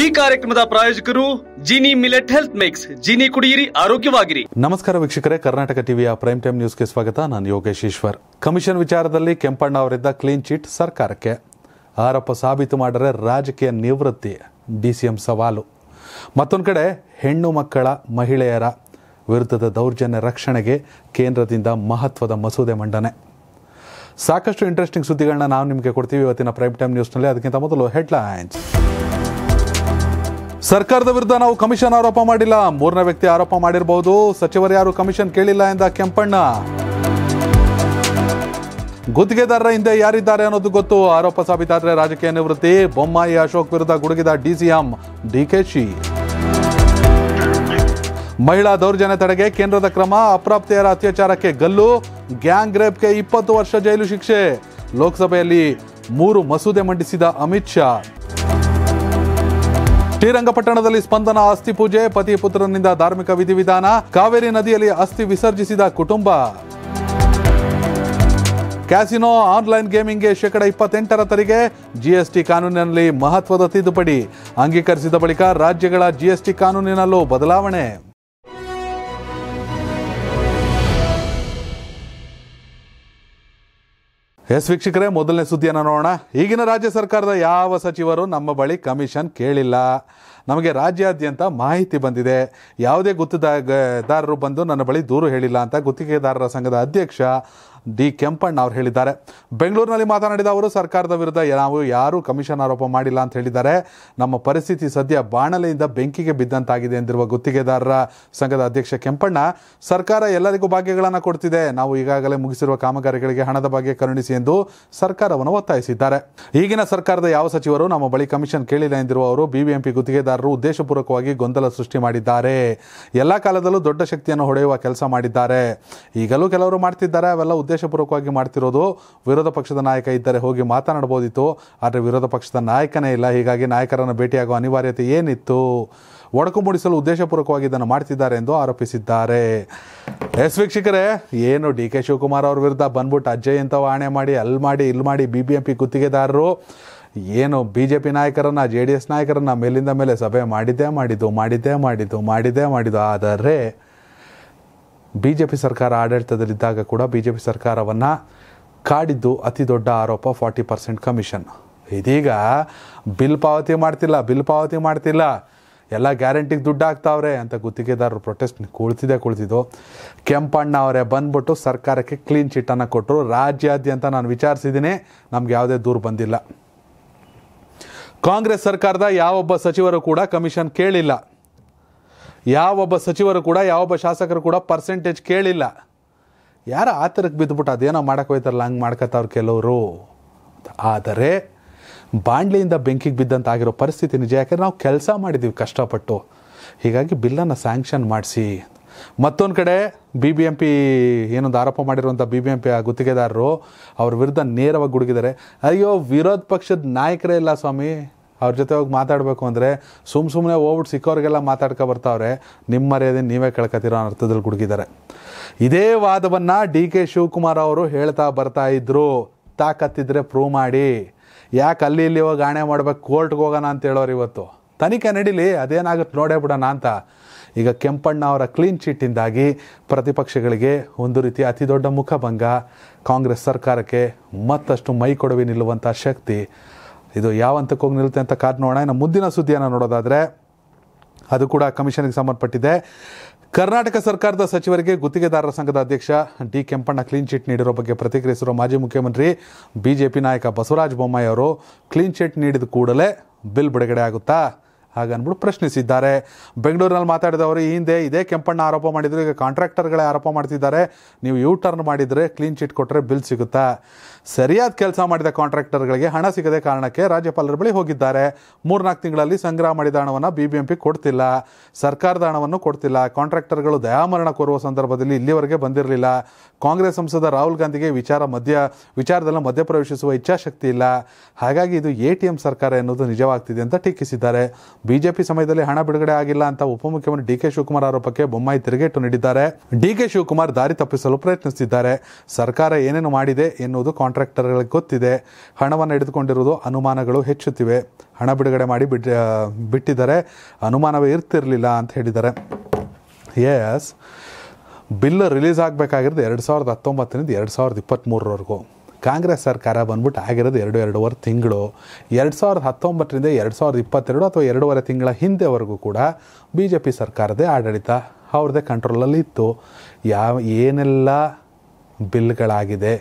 ಈ ಕಾರ್ಯಕ್ರಮದ ಪ್ರಾಯೋಜಕರು Jini millet health mix Jini ಕುಡಿಯಿರಿ ಆರೋಗ್ಯವಾಗಿರಿ ನಮಸ್ಕಾರ ವೀಕ್ಷಕರೇ ಕರ್ನಾಟಕ ಟಿವಿಯ ಪ್ರೈಮ್ ಟೈಮ್ ನ್ಯೂಸ್ಗೆ ಸ್ವಾಗತ ನಾನು ಯೋಗೇಶ್ ಈಶ್ವರ್ ಕಮಿಷನ್ ವಿಚಾರದಲ್ಲಿ ಕೆಂಪಣ್ಣ ಅವರಿದ್ದ ಕ್ಲೀನ್ ಚಿಟ್ ಸರ್ಕಾರಕ್ಕೆ ಆರೋಪ ಸಾಬೀತು ಮಾಡರೆ ರಾಜಕೀಯ ನಿವೃತ್ತಿ ಡಿಸಿಎಂ ಸವಾಲು ಮತ್ತೊಂದು ಕಡೆ ಹೆಣ್ಣು ಮಕ್ಕಳ ಮಹಿಳೆಯರ ವಿರುದ್ಧದ ದೌರ್ಜನ್ಯ ರಕ್ಷಣೆಗೆ ಕೇಂದ್ರದಿಂದ ಮಹತ್ವದ ಮಸೂದೆ ಮಂಡನೆ ಸಾಕಷ್ಟು ಇಂಟ್ರೆಸ್ಟಿಂಗ್ ಸುದ್ದಿಗಳನ್ನ ನಾವು ನಿಮಗೆ ಕೊಡ್ತೀವಿ ಇವತ್ತಿನ ಪ್ರೈಮ್ ಟೈಮ್ ನ್ಯೂಸ್ನಲ್ಲಿ ಅದಕ್ಕಿಂತ ಮೊದಲು ಹೆಡ್ಲೈನ್ಸ್ ಸರ್ಕಾರದ ವಿರುದ್ಧ ನಾವು ಕಮಿಷನ್ ಆರೋಪ ಮಾಡಿಲ್ಲ ಮೂರನೇ ವ್ಯಕ್ತಿ ಆರೋಪ ಮಾಡಿರಬಹುದು ಸಚಿವರು ಯಾರು ಕಮಿಷನ್ ಕೇಳಿಲ್ಲ ಎಂದ ಕೆಂಪಣ್ಣ ಗುತ್ತಿಗೆದಾರರ ಹಿಂದೆ ಯಾರಿದ್ದಾರೆ ಅನ್ನೋದು ಗೊತ್ತು ಆರೋಪ ಸಾಬೀತಾದರೆ ರಾಜಕೀಯ ನಿವೃತ್ತಿ ಬೊಮ್ಮಾಯಿ ಅಶೋಕ್ ವಿರುದ್ಧ ಗುಡುಗಿದ ಡಿಸಿಎಂ ಡಿಕೆಶಿ ಮಹಿಳಾ ದೌರ್ಜನ್ಯ ತಡೆಗೆ ಕೇಂದ್ರದ ಕ್ರಮ ಅಪ್ರಾಪ್ತಿಯರ ಅತ್ಯಾಚಾರಕ್ಕೆ ಗಲ್ಲು ಗ್ಯಾಂಗ್ ರೇಪ್ಗೆ ಇಪ್ಪತ್ತು ವರ್ಷ ಜೈಲು ಶಿಕ್ಷೆ ಲೋಕಸಭೆಯಲ್ಲಿ ಮೂರು ಮಸೂದೆ ಮಂಡಿಸಿದ ಅಮಿತ್ ಶಾ ಶ್ರೀರಂಗಪಟ್ಟಣದಲ್ಲಿ ಸ್ಪಂದನ ಅಸ್ಥಿ ಪೂಜೆ ಪತಿ ಪುತ್ರನಿಂದ ಧಾರ್ಮಿಕ ವಿಧಿವಿಧಾನ ಕಾವೇರಿ ನದಿಯಲ್ಲಿ ಅಸ್ಥಿ ವಿಸರ್ಜಿಸಿದ ಕುಟುಂಬ ಕ್ಯಾಸಿನೋ ಆನ್ಲೈನ್ ಗೇಮಿಂಗ್ಗೆ ಶೇಕಡ ಇಪ್ಪತ್ತೆಂಟರ ತೆರಿಗೆ ಜಿಎಸ್ಟಿ ಕಾನೂನಿನಲ್ಲಿ ಮಹತ್ವದ ತಿದ್ದುಪಡಿ ಅಂಗೀಕರಿಸಿದ ಬಳಿಕ ರಾಜ್ಯಗಳ ಜಿಎಸ್ಟಿ ಕಾನೂನಿನಲ್ಲೂ ಬದಲಾವಣೆ ಎಸ್ ವೀಕ್ಷಕರೇ ಮೊದಲನೇ ಸುದ್ದಿಯನ್ನು ನೋಡೋಣ ಈಗಿನ ರಾಜ್ಯ ಸರ್ಕಾರದ ಯಾವ ಸಚಿವರು ನಮ್ಮ ಬಳಿ ಕಮಿಷನ್ ಕೇಳಿಲ್ಲ ನಮಗೆ ರಾಜ್ಯಾದ್ಯಂತ ಮಾಹಿತಿ ಬಂದಿದೆ ಯಾವುದೇ ಗುತ್ತಿದಾರರು ಬಂದು ನನ್ನ ಬಳಿ ದೂರು ಹೇಳಿಲ್ಲ ಅಂತ ಗುತ್ತಿಗೆದಾರರ ಸಂಘದ ಅಧ್ಯಕ್ಷ ಡಿ ಕೆಂಪಣ್ಣ ಅವರು ಹೇಳಿದ್ದಾರೆ ಬೆಂಗಳೂರಿನಲ್ಲಿ ಮಾತನಾಡಿದ ಅವರು ಸರ್ಕಾರದ ವಿರುದ್ಧ ನಾವು ಯಾರೂ ಕಮಿಷನ್ ಆರೋಪ ಮಾಡಿಲ್ಲ ಅಂತ ಹೇಳಿದ್ದಾರೆ ನಮ್ಮ ಪರಿಸ್ಥಿತಿ ಸದ್ಯ ಬಾಣಲೆಯಿಂದ ಬೆಂಕಿಗೆ ಬಿದ್ದಂತಾಗಿದೆ ಎಂದಿರುವ ಗುತ್ತಿಗೆದಾರರ ಸಂಘದ ಅಧ್ಯಕ್ಷ ಕೆಂಪಣ್ಣ ಸರ್ಕಾರ ಎಲ್ಲರಿಗೂ ಭಾಗ್ಯಗಳನ್ನು ಕೊಡ್ತಿದೆ ನಾವು ಈಗಾಗಲೇ ಮುಗಿಸಿರುವ ಕಾಮಗಾರಿಗಳಿಗೆ ಹಣದ ಬಗ್ಗೆ ಕರುಣಿಸಿ ಎಂದು ಸರ್ಕಾರವನ್ನು ಒತ್ತಾಯಿಸಿದ್ದಾರೆ ಈಗಿನ ಸರ್ಕಾರದ ಯಾವ ಸಚಿವರು ನಮ್ಮ ಬಳಿ ಕಮಿಷನ್ ಕೇಳಿಲ್ಲ ಎಂದಿರುವ ಅವರು ಬಿಬಿಎಂಪಿ ಗುತ್ತಿಗೆದಾರರು ಉದ್ದೇಶಪೂರ್ವಕವಾಗಿ ಗೊಂದಲ ಸೃಷ್ಟಿ ಮಾಡಿದ್ದಾರೆ ಎಲ್ಲ ಕಾಲದಲ್ಲೂ ದೊಡ್ಡ ಶಕ್ತಿಯನ್ನು ಹೊಡೆಯುವ ಕೆಲಸ ಮಾಡಿದ್ದಾರೆ ಈಗಲೂ ಕೆಲವರು ಮಾಡ್ತಿದ್ದಾರೆ ಅವೆಲ್ಲ ಉದ್ದೇಶ ಉದ್ದೇಶಪೂರ್ವಕವಾಗಿ ಮಾಡ್ತಿರೋದು ವಿರೋಧ ಪಕ್ಷದ ನಾಯಕ ಇದ್ದರೆ ಹೋಗಿ ಮಾತನಾಡ್ಬೋದಿತ್ತು ಆದರೆ ವಿರೋಧ ಪಕ್ಷದ ನಾಯಕನೇ ಇಲ್ಲ ಹೀಗಾಗಿ ನಾಯಕರನ್ನು ಭೇಟಿಯಾಗುವ ಅನಿವಾರ್ಯತೆ ಏನಿತ್ತು ಒಡಕು ಮೂಡಿಸಲು ಉದ್ದೇಶಪೂರ್ವಕವಾಗಿ ಇದನ್ನು ಮಾಡ್ತಿದ್ದಾರೆ ಎಂದು ಆರೋಪಿಸಿದ್ದಾರೆ ಎಸ್ ವೀಕ್ಷಕರೇ ಏನು ಡಿ ಕೆ ಶಿವಕುಮಾರ್ ಅವ್ರ ವಿರುದ್ಧ ಬಂದ್ಬಿಟ್ಟು ಅಜ್ಜಯ್ ಅಂತ ಆಣೆ ಮಾಡಿ ಅಲ್ಲಿ ಮಾಡಿ ಇಲ್ಲಿ ಮಾಡಿ ಬಿ ಬಿ ಎಂ ಪಿ ಗುತ್ತಿಗೆದಾರರು ಏನು ಬಿ ಜೆ ಪಿ ನಾಯಕರನ್ನ ಜೆ ಡಿ ಎಸ್ ನಾಯಕರನ್ನ ಮೇಲಿಂದ ಮೇಲೆ ಸಭೆ ಮಾಡಿದ್ದೇ ಮಾಡಿದ್ದು ಮಾಡಿದ್ದೇ ಮಾಡಿದ್ದು ಮಾಡಿದ್ದೇ ಮಾಡಿದ್ದು ಆದರೆ ಬಿ ಜೆ ಪಿ ಸರ್ಕಾರ ಆಡಳಿತದಲ್ಲಿದ್ದಾಗ ಕೂಡ ಬಿ ಜೆ ಪಿ ಸರ್ಕಾರವನ್ನು ಕಾಡಿದ್ದು ಅತಿ ದೊಡ್ಡ ಆರೋಪ ಫಾರ್ಟಿ ಪರ್ಸೆಂಟ್ ಕಮಿಷನ್ ಇದೀಗ ಬಿಲ್ ಪಾವತಿ ಮಾಡ್ತಿಲ್ಲ ಬಿಲ್ ಪಾವತಿ ಮಾಡ್ತಿಲ್ಲ ಎಲ್ಲ ಗ್ಯಾರಂಟಿಗೆ ದುಡ್ಡು ಹಾಕ್ತಾವ್ರೆ ಅಂತ ಗುತ್ತಿಗೆದಾರರು ಪ್ರೊಟೆಸ್ಟ್ ಕುಳಿತಿದೆ ಕುಳಿತಿದ್ದು ಕೆಂಪಣ್ಣ ಅವರೇ ಬಂದ್ಬಿಟ್ಟು ಸರ್ಕಾರಕ್ಕೆ ಕ್ಲೀನ್ ಚಿಟ್ಟನ್ನು ಕೊಟ್ಟರು ರಾಜ್ಯಾದ್ಯಂತ ನಾನು ವಿಚಾರಿಸಿದ್ದೀನಿ ನಮ್ಗೆ ಯಾವುದೇ ದೂರು ಬಂದಿಲ್ಲ ಕಾಂಗ್ರೆಸ್ ಸರ್ಕಾರದ ಯಾವೊಬ್ಬ ಸಚಿವರು ಕೂಡ ಕಮಿಷನ್ ಕೇಳಿಲ್ಲ ಯಾವೊಬ್ಬ ಸಚಿವರು ಕೂಡ ಯಾವೊಬ್ಬ ಶಾಸಕರು ಕೂಡ ಪರ್ಸೆಂಟೇಜ್ ಕೇಳಿಲ್ಲ ಯಾರ ಆತರಕ್ಕೆ ಬಿದ್ದುಬಿಟ್ಟು ಅದೇನೋ ಮಾಡಕ್ಕೆ ಹೋಯ್ತಾರಲ್ಲ ಹಂಗೆ ಮಾಡ್ಕೊತಾವ್ರು ಕೆಲವರು ಆದರೆ ಬಾಂಡ್ಲಿಯಿಂದ ಬೆಂಕಿಗೆ ಬಿದ್ದಂತ ಆಗಿರೋ ಪರಿಸ್ಥಿತಿ ನಿಜ ಯಾಕಂದರೆ ನಾವು ಕೆಲಸ ಮಾಡಿದ್ದೀವಿ ಕಷ್ಟಪಟ್ಟು ಹೀಗಾಗಿ ಬಿಲ್ಲನ್ನು ಸ್ಯಾಂಕ್ಷನ್ ಮಾಡಿಸಿ ಮತ್ತೊಂದು ಕಡೆ ಬಿ ಬಿ ಎಂ ಪಿ ಏನೊಂದು ಆರೋಪ ಮಾಡಿರುವಂಥ ಬಿ ಬಿ ಎಂ ಪಿ ಗುತ್ತಿಗೆದಾರರು ಅವ್ರ ವಿರುದ್ಧ ನೇರವಾಗಿ ಗುಡುಗಿದ್ದಾರೆ ಅಯ್ಯೋ ವಿರೋಧ ಪಕ್ಷದ ನಾಯಕರೇ ಇಲ್ಲ ಸ್ವಾಮಿ ಅವ್ರ ಜೊತೆ ಹೋಗಿ ಮಾತಾಡಬೇಕು ಅಂದರೆ ಸುಮ್ಮ ಸುಮ್ಮನೆ ಹೋಗ್ಬಿಟ್ಟು ಸಿಕ್ಕೋರಿಗೆಲ್ಲ ಮಾತಾಡ್ಕೊ ಬರ್ತಾವ್ರೆ ನಿಮ್ಮ ಮರ್ಯಾದೆ ನೀವೇ ಕಳ್ಕೊತಿರೋ ಅನ್ನೋ ಅರ್ಥದಲ್ಲಿ ಗುಡುಗಿದ್ದಾರೆ ಇದೇ ವಾದವನ್ನು ಡಿ ಕೆ ಶಿವಕುಮಾರ್ ಅವರು ಹೇಳ್ತಾ ಬರ್ತಾ ಇದ್ದರು ತಾಕತ್ತಿದ್ರೆ ಪ್ರೂವ್ ಮಾಡಿ ಯಾಕೆ ಅಲ್ಲಿ ಇಲ್ಲಿ ಹೋಗಿ ಆಣೆ ಮಾಡ್ಬೇಕು ಕೋರ್ಟ್ಗೆ ಹೋಗೋಣ ಅಂತ ಹೇಳೋರು ಇವತ್ತು ತನಿಖೆ ನಡೀಲಿ ಅದೇನಾಗುತ್ತೆ ನೋಡೇ ಬಿಡೋಣ ಅಂತ ಈಗ ಕೆಂಪಣ್ಣ ಅವರ ಕ್ಲೀನ್ ಚಿಟ್ಟಿಂದಾಗಿ ಪ್ರತಿಪಕ್ಷಗಳಿಗೆ ಒಂದು ರೀತಿ ಅತಿ ದೊಡ್ಡ ಮುಖಭಂಗ ಕಾಂಗ್ರೆಸ್ ಸರ್ಕಾರಕ್ಕೆ ಮತ್ತಷ್ಟು ಮೈ ಕೊಡವಿ ನಿಲ್ಲುವಂಥ ಶಕ್ತಿ ಇದು ಯಾವ ಹಂತಕ್ಕೆ ಹೋಗಿ ನಿಲ್ಲುತ್ತೆ ಅಂತ ಕಾದು ನೋಡೋಣ ಇನ್ನು ಮುಂದಿನ ಸುದ್ದಿಯನ್ನು ನೋಡೋದಾದರೆ ಅದು ಕೂಡ ಕಮಿಷನ್ಗೆ ಸಂಬಂಧಪಟ್ಟಿದೆ ಕರ್ನಾಟಕ ಸರ್ಕಾರದ ಸಚಿವರಿಗೆ ಗುತ್ತಿಗೆದಾರರ ಸಂಘದ ಅಧ್ಯಕ್ಷ ಡಿ ಕೆಂಪಣ್ಣ ಕ್ಲೀನ್ ಚಿಟ್ ನೀಡಿರೋ ಬಗ್ಗೆ ಪ್ರತಿಕ್ರಿಯಿಸಿರುವ ಮಾಜಿ ಮುಖ್ಯಮಂತ್ರಿ ಬಿಜೆಪಿ ನಾಯಕ ಬಸವರಾಜ ಬೊಮ್ಮಾಯಿ ಅವರು ಕ್ಲೀನ್ ಚಿಟ್ ನೀಡಿದ ಕೂಡಲೇ ಬಿಲ್ ಬಿಡುಗಡೆ ಆಗುತ್ತಾ ಹಾಗನ್ಬಿಟ್ಟು ಪ್ರಶ್ನಿಸಿದ್ದಾರೆ ಬೆಂಗಳೂರಿನಲ್ಲಿ ಮಾತಾಡಿದ ಈ ಹಿಂದೆ ಇದೇ ಕೆಂಪಣ್ಣ ಆರೋಪ ಮಾಡಿದ್ರು ಈಗ ಕಾಂಟ್ರಾಕ್ಟರ್ಗಳೇ ಆರೋಪ ಮಾಡ್ತಿದ್ದಾರೆ ನೀವು ಯೂ ಟರ್ನ್ ಮಾಡಿದರೆ ಕ್ಲೀನ್ ಚಿಟ್ ಕೊಟ್ಟರೆ ಬಿಲ್ ಸಿಗುತ್ತಾ ಸರಿಯಾದ ಕೆಲಸ ಮಾಡಿದ ಕಾಂಟ್ರಾಕ್ಟರ್ಗಳಿಗೆ ಹಣ ಸಿಗದೆ ಕಾರಣಕ್ಕೆ ರಾಜ್ಯಪಾಲರ ಬಳಿ ಹೋಗಿದ್ದಾರೆ ಮೂರ್ನಾಲ್ಕು ತಿಂಗಳಲ್ಲಿ ಸಂಗ್ರಹ ಮಾಡಿದ ಹಣವನ್ನು ಬಿಬಿಎಂಪಿ ಕೊಡ್ತಿಲ್ಲ ಸರ್ಕಾರದ ಹಣವನ್ನು ಕೊಡ್ತಿಲ್ಲ ಕಾಂಟ್ರಾಕ್ಟರ್ಗಳು ದಯಾಮರಣ ಕೋರುವ ಸಂದರ್ಭದಲ್ಲಿ ಇಲ್ಲಿವರೆಗೆ ಬಂದಿರಲಿಲ್ಲ ಕಾಂಗ್ರೆಸ್ ಸಂಸದ ರಾಹುಲ್ ಗಾಂಧಿಗೆ ವಿಚಾರ ಮಧ್ಯ ವಿಚಾರದಲ್ಲಿ ಮಧ್ಯಪ್ರವೇಶಿಸುವ ಇಚ್ಛಾಶಕ್ತಿ ಇಲ್ಲ ಹಾಗಾಗಿ ಇದು ಎ ಟಿ ಎಂ ಸರ್ಕಾರ ಎನ್ನುವುದು ನಿಜವಾಗ್ತಿದೆ ಅಂತ ಟೀಕಿಸಿದ್ದಾರೆ ಬಿಜೆಪಿ ಸಮಯದಲ್ಲಿ ಹಣ ಬಿಡುಗಡೆ ಆಗಿಲ್ಲ ಅಂತ ಉಪಮುಖ್ಯಮಂತ್ರಿ ಡಿ ಕೆ ಶಿವಕುಮಾರ್ ಆರೋಪಕ್ಕೆ ಬೊಮ್ಮಾಯಿ ತಿರುಗೇಟು ನೀಡಿದ್ದಾರೆ ಡಿ ಕೆ ಶಿವಕುಮಾರ್ ದಾರಿ ತಪ್ಪಿಸಲು ಪ್ರಯತ್ನಿಸಿದ್ದಾರೆ ಸರ್ಕಾರ ಏನೇನು ಮಾಡಿದೆ ಎನ್ನುವುದು ಕಾಂಟ್ರಾಕ್ಟ್ ಕಾಂಟ್ರಾಕ್ಟರ್ಗಳಿಗೆ ಗೊತ್ತಿದೆ ಹಣವನ್ನು ಹಿಡಿದುಕೊಂಡಿರುವುದು ಅನುಮಾನಗಳು ಹೆಚ್ಚುತ್ತಿವೆ ಹಣ ಬಿಡುಗಡೆ ಮಾಡಿ ಬಿಡ್ ಬಿಟ್ಟಿದ್ದಾರೆ ಅನುಮಾನವೇ ಇರ್ತಿರಲಿಲ್ಲ ಅಂತ ಹೇಳಿದ್ದಾರೆ ಎಸ್ ಬಿಲ್ ರಿಲೀಸ್ ಆಗಬೇಕಾಗಿರೋದು ಎರಡು ಸಾವಿರದ ಹತ್ತೊಂಬತ್ತರಿಂದ ಎರಡು ಸಾವಿರದ ಇಪ್ಪತ್ತ್ಮೂರವರೆಗೂ ಕಾಂಗ್ರೆಸ್ ಸರ್ಕಾರ ಬಂದ್ಬಿಟ್ಟು ಆಗಿರೋದು ಎರಡು ಎರಡೂವರೆ ತಿಂಗಳು ಎರಡು ಸಾವಿರದ ಹತ್ತೊಂಬತ್ತರಿಂದ ಎರಡು ಸಾವಿರದ ಇಪ್ಪತ್ತೆರಡು ಅಥವಾ ಎರಡೂವರೆ ತಿಂಗಳ ಹಿಂದೆವರೆಗೂ ಕೂಡ ಬಿ ಜೆ ಪಿ ಸರ್ಕಾರದೇ ಆಡಳಿತ ಅವ್ರದ್ದೇ ಕಂಟ್ರೋಲಲ್ಲಿ ಇತ್ತು ಯಾವ ಏನೆಲ್ಲ ಬಿಲ್ಗಳಾಗಿದೆ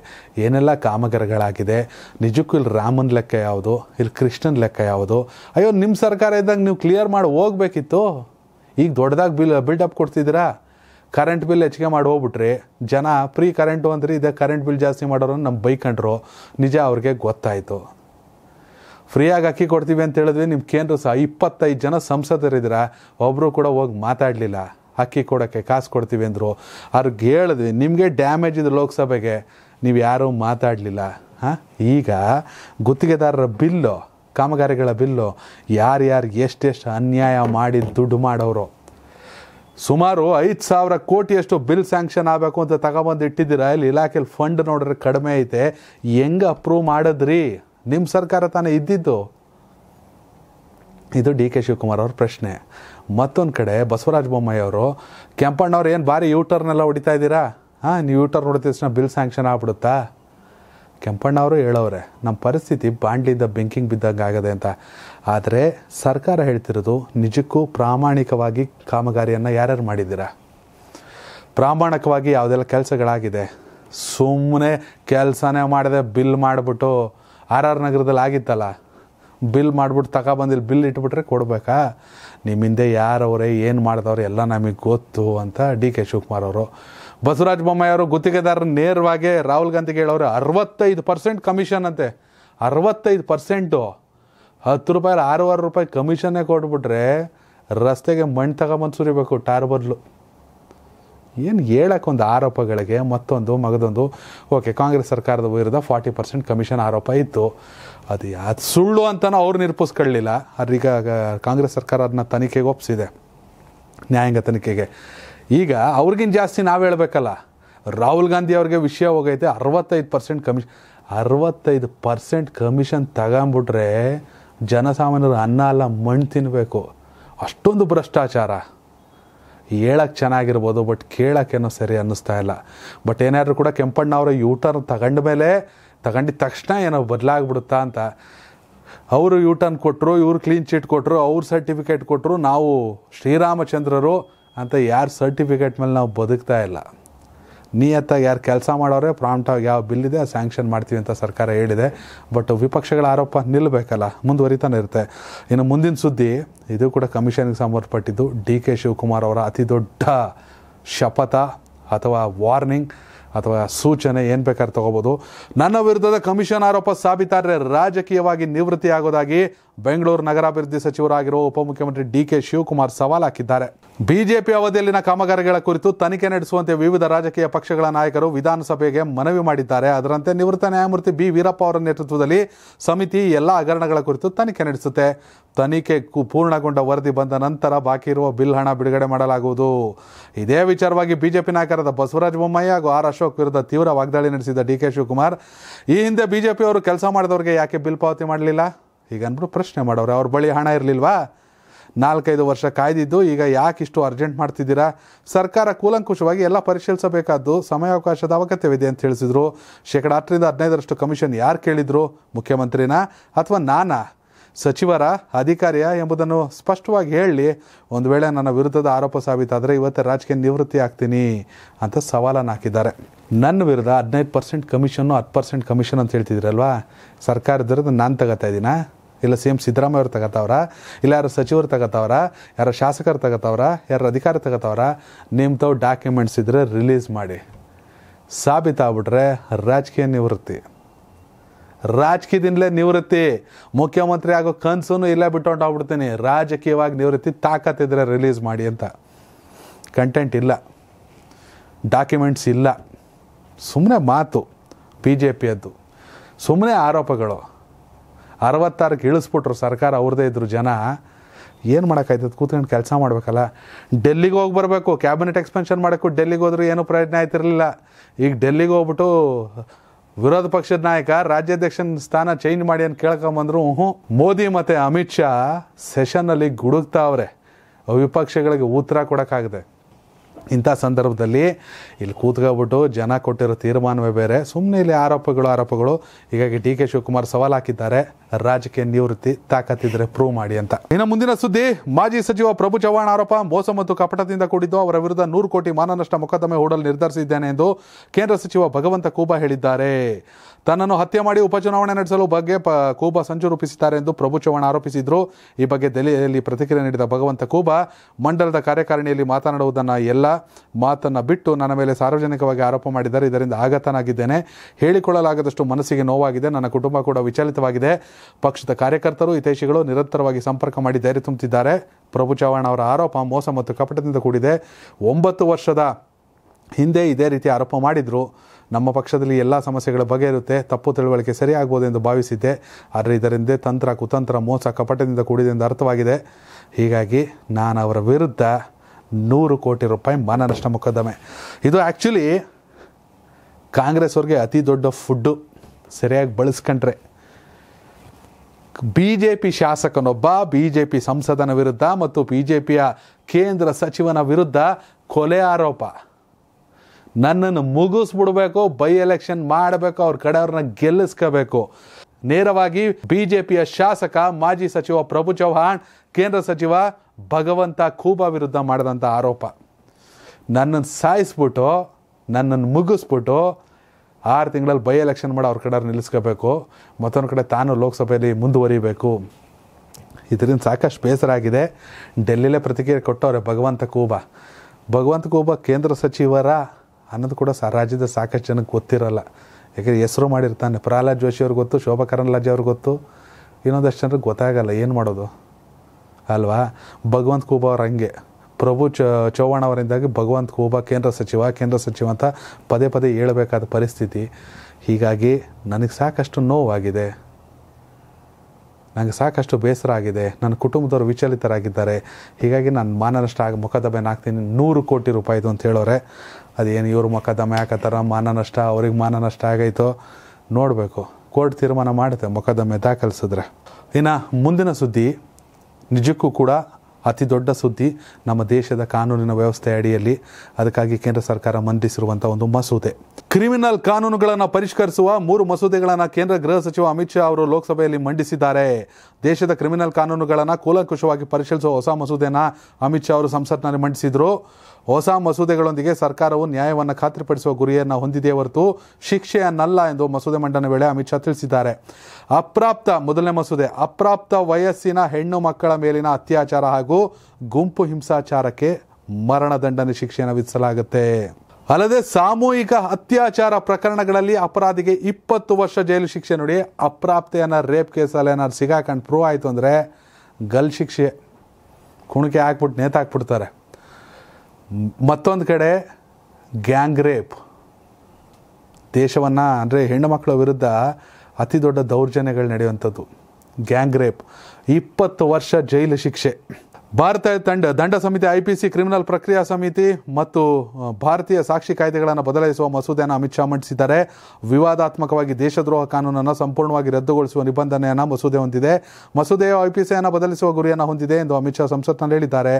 ಏನೆಲ್ಲ ಕಾಮಗಾರಿಗಳಾಗಿದೆ ನಿಜಕ್ಕೂ ಇಲ್ಲಿ ರಾಮನ ಲೆಕ್ಕ ಯಾವುದು ಇಲ್ಲಿ ಕೃಷ್ಣನ ಲೆಕ್ಕ ಯಾವುದು ಅಯ್ಯೋ ನಿಮ್ಮ ಸರ್ಕಾರ ಇದ್ದಾಗ ನೀವು ಕ್ಲಿಯರ್ ಮಾಡಿ ಹೋಗ್ಬೇಕಿತ್ತು ಈಗ ದೊಡ್ಡದಾಗಿ ಬಿಲ್ ಬಿಲ್ಡಪ್ ಕೊಡ್ತಿದ್ದೀರಾ ಕರೆಂಟ್ ಬಿಲ್ ಹೆಚ್ಚಿಗೆ ಮಾಡಿ ಹೋಗ್ಬಿಟ್ರಿ ಜನ ಫ್ರೀ ಕರೆಂಟು ಅಂದ್ರೆ ಇದೆ ಕರೆಂಟ್ ಬಿಲ್ ಜಾಸ್ತಿ ಮಾಡೋರು ನಮ್ಮ ಬೈಕಂಡ್ರು ನಿಜ ಅವ್ರಿಗೆ ಗೊತ್ತಾಯಿತು ಫ್ರೀಯಾಗಿ ಅಕ್ಕಿ ಕೊಡ್ತೀವಿ ಅಂತ ಹೇಳಿದ್ವಿ ನಿಮ್ಮ ಕೇಂದ್ರ ಸಹ ಇಪ್ಪತ್ತೈದು ಜನ ಸಂಸದರಿದ್ದೀರಾ ಒಬ್ಬರು ಕೂಡ ಹೋಗಿ ಮಾತಾಡಲಿಲ್ಲ ಅಕ್ಕಿ ಕೊಡೋಕ್ಕೆ ಕಾಸು ಕೊಡ್ತೀವಿ ಅಂದರು ಅವ್ರಿಗೆ ಹೇಳಿದ್ವಿ ನಿಮಗೆ ಡ್ಯಾಮೇಜ್ ಇದೆ ಲೋಕಸಭೆಗೆ ನೀವು ಯಾರೂ ಮಾತಾಡಲಿಲ್ಲ ಹಾಂ ಈಗ ಗುತ್ತಿಗೆದಾರರ ಬಿಲ್ಲು ಕಾಮಗಾರಿಗಳ ಬಿಲ್ಲು ಯಾರ್ಯಾರು ಎಷ್ಟೆಷ್ಟು ಅನ್ಯಾಯ ಮಾಡಿ ದುಡ್ಡು ಮಾಡೋರು ಸುಮಾರು ಐದು ಸಾವಿರ ಕೋಟಿಯಷ್ಟು ಬಿಲ್ ಸ್ಯಾಂಕ್ಷನ್ ಆಗಬೇಕು ಅಂತ ತಗೊಬಂದು ಇಟ್ಟಿದ್ದೀರಾ ಇಲ್ಲಿ ಇಲಾಖೆಯಲ್ಲಿ ಫಂಡ್ ನೋಡಿದ್ರೆ ಕಡಿಮೆ ಐತೆ ಹೆಂಗೆ ಅಪ್ರೂವ್ ಮಾಡಿದ್ರಿ ನಿಮ್ಮ ಸರ್ಕಾರ ತಾನೇ ಇದ್ದಿದ್ದು ಇದು ಡಿ ಕೆ ಶಿವಕುಮಾರ್ ಅವ್ರ ಪ್ರಶ್ನೆ ಮತ್ತೊಂದು ಕಡೆ ಬಸವರಾಜ ಬೊಮ್ಮಾಯಿ ಅವರು ಕೆಂಪಣ್ಣವ್ರು ಏನು ಭಾರಿ ಯೂಟರ್ನೆಲ್ಲ ಹೊಡಿತಾ ಇದ್ದೀರಾ ಹಾಂ ನೀವು ಯೂಟರ್ ಹೊಡಿದ ತಕ್ಷಣ ಬಿಲ್ ಸ್ಯಾಂಕ್ಷನ್ ಆಗ್ಬಿಡುತ್ತಾ ಕೆಂಪಣ್ಣವರು ಹೇಳೋರೆ ನಮ್ಮ ಪರಿಸ್ಥಿತಿ ಬಾಂಡ್ಲಿಂದ ಬೆಂಕಿಂಗ್ ಬಿದ್ದಂಗೆ ಆಗದೆ ಅಂತ ಆದರೆ ಸರ್ಕಾರ ಹೇಳ್ತಿರೋದು ನಿಜಕ್ಕೂ ಪ್ರಾಮಾಣಿಕವಾಗಿ ಕಾಮಗಾರಿಯನ್ನು ಯಾರ್ಯಾರು ಮಾಡಿದ್ದೀರಾ ಪ್ರಾಮಾಣಿಕವಾಗಿ ಯಾವುದೆಲ್ಲ ಕೆಲಸಗಳಾಗಿದೆ ಸುಮ್ಮನೆ ಕೆಲಸನೇ ಮಾಡಿದೆ ಬಿಲ್ ಮಾಡಿಬಿಟ್ಟು ಆರ್ ಆರ್ ನಗರದಲ್ಲಿ ಆಗಿತ್ತಲ್ಲ ಬಿಲ್ ಮಾಡಿಬಿಟ್ಟು ತಗೊಬಂದಿಲ್ಲಿ ಬಿಲ್ ಇಟ್ಬಿಟ್ರೆ ಕೊಡಬೇಕಾ ನಿಮ್ಮ ಹಿಂದೆ ಯಾರವ್ರೆ ಏನು ಮಾಡ್ತವ್ರೆ ಎಲ್ಲ ನಮಗೆ ಗೊತ್ತು ಅಂತ ಡಿ ಕೆ ಶಿವಕುಮಾರ್ ಅವರು ಬಸವರಾಜ ಬೊಮ್ಮಾಯಿಯವರು ಗುತ್ತಿಗೆದಾರರು ನೇರವಾಗಿ ರಾಹುಲ್ ಗಾಂಧಿಗೆ ಹೇಳೋರು ಅರವತ್ತೈದು ಪರ್ಸೆಂಟ್ ಕಮಿಷನ್ ಅಂತೆ ಅರವತ್ತೈದು ಪರ್ಸೆಂಟು ಹತ್ತು ರೂಪಾಯಿ ಆರೂವರೆ ರೂಪಾಯಿ ಕಮಿಷನ್ನೇ ಕೊಟ್ಬಿಟ್ರೆ ರಸ್ತೆಗೆ ಮಣ್ಣು ತಗೊಂಬಂದು ಸುರಿಬೇಕು ಟಾರ್ ಬದಲು ಏನು ಹೇಳೋಕ್ಕೊಂದು ಆರೋಪಗಳಿಗೆ ಮತ್ತೊಂದು ಮಗದೊಂದು ಓಕೆ ಕಾಂಗ್ರೆಸ್ ಸರ್ಕಾರದ ವಿರುದ್ಧ ಫಾರ್ಟಿ ಪರ್ಸೆಂಟ್ ಕಮಿಷನ್ ಆರೋಪ ಇತ್ತು ಅದು ಅದು ಸುಳ್ಳು ಅಂತಲೂ ಅವ್ರು ನಿರ್ಪಿಸ್ಕೊಳ್ಳಿಲ್ಲ ಅವ್ರೀಗ ಕಾಂಗ್ರೆಸ್ ಸರ್ಕಾರ ಅದನ್ನ ತನಿಖೆಗೆ ಒಪ್ಪಿಸಿದೆ ನ್ಯಾಯಾಂಗ ತನಿಖೆಗೆ ಈಗ ಅವ್ರಿಗಿಂತ ಜಾಸ್ತಿ ನಾವು ಹೇಳಬೇಕಲ್ಲ ರಾಹುಲ್ ಗಾಂಧಿ ಅವ್ರಿಗೆ ವಿಷಯ ಹೋಗೈತೆ ಅರವತ್ತೈದು ಪರ್ಸೆಂಟ್ ಕಮಿಷನ್ ಅರವತ್ತೈದು ಪರ್ಸೆಂಟ್ ಕಮಿಷನ್ ತಗೊಂಬಿಟ್ರೆ ಜನಸಾಮಾನ್ಯರು ಅನ್ನ ಅಲ್ಲ ಮಣ್ಣು ತಿನ್ನಬೇಕು ಅಷ್ಟೊಂದು ಭ್ರಷ್ಟಾಚಾರ ಹೇಳಕ್ಕೆ ಚೆನ್ನಾಗಿರ್ಬೋದು ಬಟ್ ಕೇಳೋಕ್ಕೇನೋ ಸರಿ ಅನ್ನಿಸ್ತಾ ಇಲ್ಲ ಬಟ್ ಏನಾದರೂ ಕೂಡ ಯೂ ಯೂಟರ್ನ್ ತಗೊಂಡ ಮೇಲೆ ತಗೊಂಡಿದ ತಕ್ಷಣ ಏನೋ ಬದಲಾಗ್ಬಿಡುತ್ತಾ ಅಂತ ಅವರು ಟರ್ನ್ ಕೊಟ್ಟರು ಇವರು ಕ್ಲೀನ್ ಚೀಟ್ ಕೊಟ್ಟರು ಅವ್ರ ಸರ್ಟಿಫಿಕೇಟ್ ಕೊಟ್ಟರು ನಾವು ಶ್ರೀರಾಮಚಂದ್ರರು ಅಂತ ಯಾರು ಸರ್ಟಿಫಿಕೇಟ್ ಮೇಲೆ ನಾವು ಬದುಕ್ತಾ ಇಲ್ಲ ನಿಯತ್ತಾಗಿ ಯಾರು ಕೆಲಸ ಮಾಡೋರೆ ಪ್ರಾಂಪ್ಟಾಗಿ ಯಾವ ಬಿಲ್ ಇದೆ ಸ್ಯಾಂಕ್ಷನ್ ಮಾಡ್ತೀವಿ ಅಂತ ಸರ್ಕಾರ ಹೇಳಿದೆ ಬಟ್ ವಿಪಕ್ಷಗಳ ಆರೋಪ ನಿಲ್ಲಬೇಕಲ್ಲ ಮುಂದುವರಿತಾನೆ ಇರುತ್ತೆ ಇನ್ನು ಮುಂದಿನ ಸುದ್ದಿ ಇದು ಕೂಡ ಕಮಿಷನ್ಗೆ ಸಂಬಂಧಪಟ್ಟಿದ್ದು ಡಿ ಕೆ ಶಿವಕುಮಾರ್ ಅವರ ಅತಿ ದೊಡ್ಡ ಶಪಥ ಅಥವಾ ವಾರ್ನಿಂಗ್ ಅಥವಾ ಸೂಚನೆ ಏನು ಬೇಕಾದ್ರೆ ತಗೋಬೋದು ನನ್ನ ವಿರುದ್ಧದ ಕಮಿಷನ್ ಆರೋಪ ಸಾಬೀತಾದರೆ ರಾಜಕೀಯವಾಗಿ ನಿವೃತ್ತಿ ಆಗೋದಾಗಿ ಬೆಂಗಳೂರು ನಗರಾಭಿವೃದ್ಧಿ ಸಚಿವರಾಗಿರುವ ಉಪಮುಖ್ಯಮಂತ್ರಿ ಡಿ ಕೆ ಶಿವಕುಮಾರ್ ಸವಾಲ್ ಹಾಕಿದ್ದಾರೆ ಬಿಜೆಪಿ ಅವಧಿಯಲ್ಲಿನ ಕಾಮಗಾರಿಗಳ ಕುರಿತು ತನಿಖೆ ನಡೆಸುವಂತೆ ವಿವಿಧ ರಾಜಕೀಯ ಪಕ್ಷಗಳ ನಾಯಕರು ವಿಧಾನಸಭೆಗೆ ಮನವಿ ಮಾಡಿದ್ದಾರೆ ಅದರಂತೆ ನಿವೃತ್ತ ನ್ಯಾಯಮೂರ್ತಿ ಬಿ ವೀರಪ್ಪ ಅವರ ನೇತೃತ್ವದಲ್ಲಿ ಸಮಿತಿ ಎಲ್ಲ ಹಗರಣಗಳ ಕುರಿತು ತನಿಖೆ ನಡೆಸುತ್ತೆ ತನಿಖೆ ಪೂರ್ಣಗೊಂಡ ವರದಿ ಬಂದ ನಂತರ ಬಾಕಿ ಇರುವ ಬಿಲ್ ಹಣ ಬಿಡುಗಡೆ ಮಾಡಲಾಗುವುದು ಇದೇ ವಿಚಾರವಾಗಿ ಬಿಜೆಪಿ ನಾಯಕರಾದ ಬಸವರಾಜ ಬೊಮ್ಮಾಯಿ ಹಾಗೂ ಆರ್ ಅಶೋಕ್ ವಿರುದ್ಧ ತೀವ್ರ ವಾಗ್ದಾಳಿ ನಡೆಸಿದ ಡಿ ಕೆ ಶಿವಕುಮಾರ್ ಈ ಹಿಂದೆ ಬಿಜೆಪಿಯವರು ಕೆಲಸ ಮಾಡಿದವರಿಗೆ ಯಾಕೆ ಬಿಲ್ ಪಾವತಿ ಮಾಡಲಿಲ್ಲ ಈಗ ಅಂದ್ಬಿಟ್ಟು ಪ್ರಶ್ನೆ ಮಾಡೋರು ಅವ್ರ ಬಳಿ ಹಣ ಇರಲಿಲ್ವಾ ನಾಲ್ಕೈದು ವರ್ಷ ಕಾಯ್ದಿದ್ದು ಈಗ ಯಾಕೆ ಇಷ್ಟು ಅರ್ಜೆಂಟ್ ಮಾಡ್ತಿದ್ದೀರಾ ಸರ್ಕಾರ ಕೂಲಂಕುಷವಾಗಿ ಎಲ್ಲ ಪರಿಶೀಲಿಸಬೇಕಾದ್ದು ಸಮಯಾವಕಾಶದ ಅವಗತ್ಯವಿದೆ ಅಂತ ತಿಳಿಸಿದರು ಶೇಕಡ ಹತ್ತರಿಂದ ಹದಿನೈದರಷ್ಟು ಕಮಿಷನ್ ಯಾರು ಕೇಳಿದರು ಮುಖ್ಯಮಂತ್ರಿನ ಅಥವಾ ನಾನಾ ಸಚಿವರ ಅಧಿಕಾರಿಯ ಎಂಬುದನ್ನು ಸ್ಪಷ್ಟವಾಗಿ ಹೇಳಿ ಒಂದು ವೇಳೆ ನನ್ನ ವಿರುದ್ಧದ ಆರೋಪ ಸಾಬೀತಾದರೆ ಇವತ್ತೇ ರಾಜಕೀಯ ನಿವೃತ್ತಿ ಆಗ್ತೀನಿ ಅಂತ ಸವಾಲನ್ನು ಹಾಕಿದ್ದಾರೆ ನನ್ನ ವಿರುದ್ಧ ಹದಿನೈದು ಪರ್ಸೆಂಟ್ ಕಮಿಷನ್ನು ಹತ್ತು ಪರ್ಸೆಂಟ್ ಕಮಿಷನ್ ಅಂತ ಹೇಳ್ತಿದ್ದೀರಲ್ವಾ ವಿರುದ್ಧ ನಾನು ತಗೋತಾ ಇದ್ದೀನಾ ಇಲ್ಲ ಸಿ ಎಂ ಸಿದ್ದರಾಮಯ್ಯವ್ರು ತಗೋತಾವ್ರ ಇಲ್ಲ ಯಾರು ಸಚಿವರು ತಗೋತಾವ್ರ ಯಾರೋ ಶಾಸಕರು ತಗೋತಾವ್ರ ಯಾರು ಅಧಿಕಾರಿ ತಗೋತಾವ್ರ ನಿಮ್ತಾವು ಡಾಕ್ಯುಮೆಂಟ್ಸ್ ಇದ್ದರೆ ರಿಲೀಸ್ ಮಾಡಿ ಸಾಬೀತಾಗ್ಬಿಟ್ರೆ ರಾಜಕೀಯ ನಿವೃತ್ತಿ ರಾಜಕೀಯದಿಂದಲೇ ನಿವೃತ್ತಿ ಮುಖ್ಯಮಂತ್ರಿ ಆಗೋ ಇಲ್ಲ ಇಲ್ಲೇ ಹೋಗ್ಬಿಡ್ತೀನಿ ರಾಜಕೀಯವಾಗಿ ನಿವೃತ್ತಿ ತಾಕತ್ತಿದ್ರೆ ರಿಲೀಸ್ ಮಾಡಿ ಅಂತ ಕಂಟೆಂಟ್ ಇಲ್ಲ ಡಾಕ್ಯುಮೆಂಟ್ಸ್ ಇಲ್ಲ ಸುಮ್ಮನೆ ಮಾತು ಬಿ ಜೆ ಪಿಯದ್ದು ಸುಮ್ಮನೆ ಆರೋಪಗಳು ಅರವತ್ತಾರಕ್ಕೆ ಇಳಿಸ್ಬಿಟ್ರು ಸರ್ಕಾರ ಅವ್ರದೇ ಇದ್ದರು ಜನ ಏನು ಮಾಡೋಕ್ಕಾಯ್ತದೆ ಕೂತ್ಕೊಂಡು ಕೆಲಸ ಮಾಡಬೇಕಲ್ಲ ಡೆಲ್ಲಿಗೆ ಹೋಗಿ ಬರಬೇಕು ಕ್ಯಾಬಿನೆಟ್ ಎಕ್ಸ್ಪೆನ್ಷನ್ ಮಾಡೋಕ್ಕೂ ಡೆಲ್ಲಿಗೆ ಹೋದ್ರೂ ಏನೂ ಪ್ರಯತ್ನ ಆಯ್ತಿರಲಿಲ್ಲ ಈಗ ಡೆಲ್ಲಿಗೆ ಹೋಗ್ಬಿಟ್ಟು ವಿರೋಧ ಪಕ್ಷದ ನಾಯಕ ರಾಜ್ಯಾಧ್ಯಕ್ಷನ ಸ್ಥಾನ ಚೇಂಜ್ ಮಾಡಿ ಅಂತ ಕೇಳ್ಕೊಂಬಂದ್ರು ಹ್ಞೂ ಮೋದಿ ಮತ್ತು ಅಮಿತ್ ಶಾ ಸೆಷನಲ್ಲಿ ಅವರೆ ವಿಪಕ್ಷಗಳಿಗೆ ಉತ್ತರ ಕೊಡೋಕ್ಕಾಗದೆ ಇಂಥ ಸಂದರ್ಭದಲ್ಲಿ ಇಲ್ಲಿ ಕೂತ್ಕೋಬಿಟ್ಟು ಜನ ಕೊಟ್ಟಿರೋ ತೀರ್ಮಾನವೇ ಬೇರೆ ಸುಮ್ಮನೆ ಇಲ್ಲಿ ಆರೋಪಗಳು ಆರೋಪಗಳು ಹೀಗಾಗಿ ಡಿ ಕೆ ಶಿವಕುಮಾರ್ ಸವಾಲು ಹಾಕಿದ್ದಾರೆ ರಾಜಕೀಯ ನಿವೃತ್ತಿ ತಾಕತ್ತಿದ್ರೆ ಪ್ರೂವ್ ಮಾಡಿ ಅಂತ ಇನ್ನು ಮುಂದಿನ ಸುದ್ದಿ ಮಾಜಿ ಸಚಿವ ಪ್ರಭು ಚವ್ಹಾಣ್ ಆರೋಪ ಮೋಸ ಮತ್ತು ಕಪಟದಿಂದ ಕೂಡಿದ್ದು ಅವರ ವಿರುದ್ಧ ನೂರು ಕೋಟಿ ಮಾನನಷ್ಟ ಮೊಕದ್ದಮೆ ಹೂಡಲು ನಿರ್ಧರಿಸಿದ್ದೇನೆ ಎಂದು ಕೇಂದ್ರ ಸಚಿವ ಭಗವಂತ ಕೂಬಾ ಹೇಳಿದ್ದಾರೆ ತನ್ನನ್ನು ಹತ್ಯೆ ಮಾಡಿ ಉಪಚುನಾವಣೆ ನಡೆಸಲು ಬಗ್ಗೆ ಪ ಕೂಬಾ ಸಂಚು ರೂಪಿಸಿದ್ದಾರೆ ಎಂದು ಪ್ರಭು ಚವ್ಹಾಣ್ ಆರೋಪಿಸಿದ್ರು ಈ ಬಗ್ಗೆ ದೆಹಲಿಯಲ್ಲಿ ಪ್ರತಿಕ್ರಿಯೆ ನೀಡಿದ ಭಗವಂತ ಕೂಬಾ ಮಂಡಲದ ಕಾರ್ಯಕಾರಿಣಿಯಲ್ಲಿ ಮಾತನಾಡುವುದನ್ನು ಎಲ್ಲ ಮಾತನ್ನು ಬಿಟ್ಟು ನನ್ನ ಮೇಲೆ ಸಾರ್ವಜನಿಕವಾಗಿ ಆರೋಪ ಮಾಡಿದ್ದಾರೆ ಇದರಿಂದ ಆಘಾತನಾಗಿದ್ದೇನೆ ಹೇಳಿಕೊಳ್ಳಲಾಗದಷ್ಟು ಮನಸ್ಸಿಗೆ ನೋವಾಗಿದೆ ನನ್ನ ಕುಟುಂಬ ಕೂಡ ವಿಚಲಿತವಾಗಿದೆ ಪಕ್ಷದ ಕಾರ್ಯಕರ್ತರು ಹಿತೈಷಿಗಳು ನಿರಂತರವಾಗಿ ಸಂಪರ್ಕ ಮಾಡಿ ಧೈರ್ಯ ತುಂಬುತ್ತಿದ್ದಾರೆ ಪ್ರಭು ಚವ್ಹಾಣ್ ಅವರ ಆರೋಪ ಮೋಸ ಮತ್ತು ಕಪಟದಿಂದ ಕೂಡಿದೆ ಒಂಬತ್ತು ವರ್ಷದ ಹಿಂದೆ ಇದೇ ರೀತಿ ಆರೋಪ ಮಾಡಿದರು ನಮ್ಮ ಪಕ್ಷದಲ್ಲಿ ಎಲ್ಲ ಸಮಸ್ಯೆಗಳ ಬಗೆ ಇರುತ್ತೆ ತಪ್ಪು ತಿಳುವಳಿಕೆ ಸರಿಯಾಗ್ಬೋದು ಎಂದು ಭಾವಿಸಿದ್ದೆ ಆದರೆ ಇದರಿಂದ ತಂತ್ರ ಕುತಂತ್ರ ಮೋಸ ಕಪಟದಿಂದ ಕೂಡಿದೆ ಎಂದು ಅರ್ಥವಾಗಿದೆ ಹೀಗಾಗಿ ನಾನು ಅವರ ವಿರುದ್ಧ ನೂರು ಕೋಟಿ ರೂಪಾಯಿ ಮಾನನಷ್ಟ ಮೊಕದ್ದಮೆ ಇದು ಆ್ಯಕ್ಚುಲಿ ಕಾಂಗ್ರೆಸ್ ಅವ್ರಿಗೆ ಅತಿ ದೊಡ್ಡ ಫುಡ್ಡು ಸರಿಯಾಗಿ ಬಳಸ್ಕೊಂಡ್ರೆ ಬಿ ಜೆ ಪಿ ಶಾಸಕನೊಬ್ಬ ಬಿ ಜೆ ಪಿ ಸಂಸದನ ವಿರುದ್ಧ ಮತ್ತು ಬಿ ಜೆ ಪಿಯ ಕೇಂದ್ರ ಸಚಿವನ ವಿರುದ್ಧ ಕೊಲೆ ಆರೋಪ ನನ್ನನ್ನು ಮುಗಿಸ್ಬಿಡ್ಬೇಕು ಬೈ ಎಲೆಕ್ಷನ್ ಮಾಡಬೇಕು ಅವ್ರ ಕಡೆಯವ್ರನ್ನ ಗೆಲ್ಲಿಸ್ಕೋಬೇಕು ನೇರವಾಗಿ ಬಿ ಜೆ ಪಿಯ ಶಾಸಕ ಮಾಜಿ ಸಚಿವ ಪ್ರಭು ಚೌಹಾಣ್ ಕೇಂದ್ರ ಸಚಿವ ಭಗವಂತ ಖೂಬಾ ವಿರುದ್ಧ ಮಾಡಿದಂಥ ಆರೋಪ ನನ್ನನ್ನು ಸಾಯಿಸ್ಬಿಟ್ಟು ನನ್ನನ್ನು ಮುಗಿಸ್ಬಿಟ್ಟು ಆರು ತಿಂಗಳಲ್ಲಿ ಬೈ ಎಲೆಕ್ಷನ್ ಮಾಡಿ ಅವ್ರ ಕಡೆ ನಿಲ್ಲಿಸ್ಕೋಬೇಕು ಮತ್ತೊಂದು ಕಡೆ ತಾನು ಲೋಕಸಭೆಯಲ್ಲಿ ಮುಂದುವರಿಬೇಕು ಇದರಿಂದ ಸಾಕಷ್ಟು ಬೇಸರ ಆಗಿದೆ ಡೆಲ್ಲಿಲೇ ಪ್ರತಿಕ್ರಿಯೆ ಕೊಟ್ಟವ್ರೆ ಭಗವಂತ ಕೂಬ ಭಗವಂತ ಕೂಬ ಕೇಂದ್ರ ಸಚಿವರ ಅನ್ನೋದು ಕೂಡ ಸ ರಾಜ್ಯದ ಸಾಕಷ್ಟು ಜನಕ್ಕೆ ಗೊತ್ತಿರಲ್ಲ ಯಾಕೆಂದರೆ ಹೆಸರು ಮಾಡಿರ್ತಾನೆ ಪ್ರಹ್ಲಾದ್ ಜೋಶಿ ಅವ್ರಿಗೆ ಗೊತ್ತು ಶೋಭಾ ಕರಂದ್ಲಾಜೆ ಅವ್ರಿಗೆ ಗೊತ್ತು ಇನ್ನೊಂದಷ್ಟು ಜನರಿಗೆ ಗೊತ್ತಾಗಲ್ಲ ಏನು ಮಾಡೋದು ಅಲ್ವಾ ಭಗವಂತ ಕೂಬ ಅವ್ರು ಹಂಗೆ ಪ್ರಭು ಚ ಚೌಹಾಣ್ ಅವರಿಂದಾಗಿ ಭಗವಂತ ಖೂಬಾ ಕೇಂದ್ರ ಸಚಿವ ಕೇಂದ್ರ ಸಚಿವ ಅಂತ ಪದೇ ಪದೇ ಹೇಳಬೇಕಾದ ಪರಿಸ್ಥಿತಿ ಹೀಗಾಗಿ ನನಗೆ ಸಾಕಷ್ಟು ನೋವಾಗಿದೆ ನನಗೆ ಸಾಕಷ್ಟು ಬೇಸರ ಆಗಿದೆ ನನ್ನ ಕುಟುಂಬದವರು ವಿಚಲಿತರಾಗಿದ್ದಾರೆ ಹೀಗಾಗಿ ನಾನು ಮಾನನಷ್ಟ ಆಗಿ ಮೊಕದ್ದಮೆನ ಹಾಕ್ತೀನಿ ನೂರು ಕೋಟಿ ರೂಪಾಯಿದು ಅಂತ ಹೇಳೋರೆ ಅದೇನು ಇವರು ಮೊಕದ್ದಮೆ ಹಾಕತ್ತಾರ ಮಾನನಷ್ಟ ಅವ್ರಿಗೆ ಮಾನನಷ್ಟ ಆಗೈತೋ ನೋಡಬೇಕು ಕೋರ್ಟ್ ತೀರ್ಮಾನ ಮಾಡುತ್ತೆ ಮೊಕದ್ದಮೆ ದಾಖಲಿಸಿದ್ರೆ ಇನ್ನು ಮುಂದಿನ ಸುದ್ದಿ ನಿಜಕ್ಕೂ ಕೂಡ ಅತಿ ದೊಡ್ಡ ಸುದ್ದಿ ನಮ್ಮ ದೇಶದ ಕಾನೂನಿನ ವ್ಯವಸ್ಥೆ ಅಡಿಯಲ್ಲಿ ಅದಕ್ಕಾಗಿ ಕೇಂದ್ರ ಸರ್ಕಾರ ಮಂಡಿಸಿರುವಂಥ ಒಂದು ಮಸೂದೆ ಕ್ರಿಮಿನಲ್ ಕಾನೂನುಗಳನ್ನು ಪರಿಷ್ಕರಿಸುವ ಮೂರು ಮಸೂದೆಗಳನ್ನು ಕೇಂದ್ರ ಗೃಹ ಸಚಿವ ಅಮಿತ್ ಶಾ ಅವರು ಲೋಕಸಭೆಯಲ್ಲಿ ಮಂಡಿಸಿದ್ದಾರೆ ದೇಶದ ಕ್ರಿಮಿನಲ್ ಕಾನೂನುಗಳನ್ನು ಕೂಲಂಕುಷವಾಗಿ ಪರಿಶೀಲಿಸುವ ಹೊಸ ಮಸೂದೆನ ಅಮಿತ್ ಶಾ ಅವರು ಸಂಸತ್ನಲ್ಲಿ ಮಂಡಿಸಿದರು ಹೊಸ ಮಸೂದೆಗಳೊಂದಿಗೆ ಸರ್ಕಾರವು ನ್ಯಾಯವನ್ನು ಖಾತ್ರಿಪಡಿಸುವ ಗುರಿಯನ್ನು ಹೊಂದಿದೆ ಹೊರತು ಶಿಕ್ಷೆಯನ್ನಲ್ಲ ಎಂದು ಮಸೂದೆ ಮಂಡನೆ ವೇಳೆ ಅಮಿತ್ ಶಾ ತಿಳಿಸಿದ್ದಾರೆ ಅಪ್ರಾಪ್ತ ಮೊದಲನೇ ಮಸೂದೆ ಅಪ್ರಾಪ್ತ ವಯಸ್ಸಿನ ಹೆಣ್ಣು ಮಕ್ಕಳ ಮೇಲಿನ ಅತ್ಯಾಚಾರ ಹಾಗೂ ಗುಂಪು ಹಿಂಸಾಚಾರಕ್ಕೆ ಮರಣದಂಡನೆ ಶಿಕ್ಷೆಯನ್ನು ವಿಧಿಸಲಾಗುತ್ತೆ ಅಲ್ಲದೆ ಸಾಮೂಹಿಕ ಅತ್ಯಾಚಾರ ಪ್ರಕರಣಗಳಲ್ಲಿ ಅಪರಾಧಿಗೆ ಇಪ್ಪತ್ತು ವರ್ಷ ಜೈಲು ಶಿಕ್ಷೆ ನೋಡಿ ಏನಾದ್ರು ರೇಪ್ ಕೇಸಲ್ಲಿ ಏನಾದ್ರು ಸಿಗಾಕೊಂಡು ಪ್ರೂವ್ ಆಯಿತು ಅಂದರೆ ಗಲ್ ಶಿಕ್ಷೆ ಕುಣಿಕೆ ಹಾಕ್ಬಿಟ್ಟು ನೇತಾಕ್ಬಿಡ್ತಾರೆ ಮತ್ತೊಂದು ಕಡೆ ಗ್ಯಾಂಗ್ ರೇಪ್ ದೇಶವನ್ನು ಅಂದರೆ ಹೆಣ್ಣು ಮಕ್ಕಳ ವಿರುದ್ಧ ಅತಿ ದೊಡ್ಡ ದೌರ್ಜನ್ಯಗಳು ನಡೆಯುವಂಥದ್ದು ಗ್ಯಾಂಗ್ ರೇಪ್ ಇಪ್ಪತ್ತು ವರ್ಷ ಜೈಲು ಶಿಕ್ಷೆ ಭಾರತ ತಂಡ ದಂಡ ಸಮಿತಿ ಐಪಿಸಿ ಕ್ರಿಮಿನಲ್ ಪ್ರಕ್ರಿಯಾ ಸಮಿತಿ ಮತ್ತು ಭಾರತೀಯ ಸಾಕ್ಷಿ ಕಾಯ್ದೆಗಳನ್ನು ಬದಲಾಯಿಸುವ ಮಸೂದೆಯನ್ನು ಅಮಿತ್ ಶಾ ಮಂಡಿಸಿದ್ದಾರೆ ವಿವಾದಾತ್ಮಕವಾಗಿ ದೇಶದ್ರೋಹ ಕಾನೂನನ್ನು ಸಂಪೂರ್ಣವಾಗಿ ರದ್ದುಗೊಳಿಸುವ ನಿಬಂಧನೆಯನ್ನು ಮಸೂದೆ ಹೊಂದಿದೆ ಮಸೂದೆಯು ಐಪಿಸಿಯನ್ನು ಬದಲಿಸುವ ಗುರಿಯನ್ನು ಹೊಂದಿದೆ ಎಂದು ಅಮಿತ್ ಶಾ ಸಂಸತ್ನಲ್ಲಿ ಹೇಳಿದ್ದಾರೆ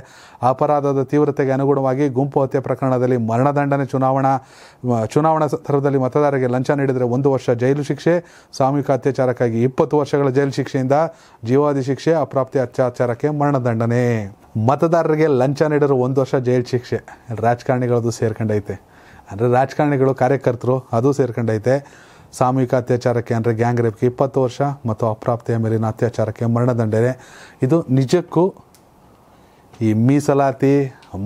ಅಪರಾಧದ ತೀವ್ರತೆಗೆ ಅನುಗುಣವಾಗಿ ಗುಂಪು ಹತ್ಯೆ ಪ್ರಕರಣದಲ್ಲಿ ಮರಣದಂಡನೆ ಚುನಾವಣಾ ಚುನಾವಣಾ ಸಂದರ್ಭದಲ್ಲಿ ಮತದಾರರಿಗೆ ಲಂಚ ನೀಡಿದರೆ ಒಂದು ವರ್ಷ ಜೈಲು ಶಿಕ್ಷೆ ಸಾಮೂಹಿಕ ಅತ್ಯಾಚಾರಕ್ಕಾಗಿ ಇಪ್ಪತ್ತು ವರ್ಷಗಳ ಜೈಲು ಶಿಕ್ಷೆಯಿಂದ ಜೀವಾದಿ ಶಿಕ್ಷೆ ಅಪ್ರಾಪ್ತಿ ಅತ್ಯಾಚಾರಕ್ಕೆ ಮರಣದಂಡನೆ ಮತದಾರರಿಗೆ ಲಂಚ ನೀಡಿರೋ ಒಂದು ವರ್ಷ ಜೈಲು ಶಿಕ್ಷೆ ರಾಜಕಾರಣಿಗಳದು ಸೇರ್ಕೊಂಡೈತೆ ಅಂದರೆ ರಾಜಕಾರಣಿಗಳು ಕಾರ್ಯಕರ್ತರು ಅದು ಸೇರ್ಕೊಂಡೈತೆ ಸಾಮೂಹಿಕ ಅತ್ಯಾಚಾರಕ್ಕೆ ಅಂದರೆ ಗ್ಯಾಂಗ್ ರೇಪ್ಗೆ ಇಪ್ಪತ್ತು ವರ್ಷ ಮತ್ತು ಅಪ್ರಾಪ್ತಿಯ ಮೇಲಿನ ಅತ್ಯಾಚಾರಕ್ಕೆ ಮರಣದಂಡನೆ ಇದು ನಿಜಕ್ಕೂ ಈ ಮೀಸಲಾತಿ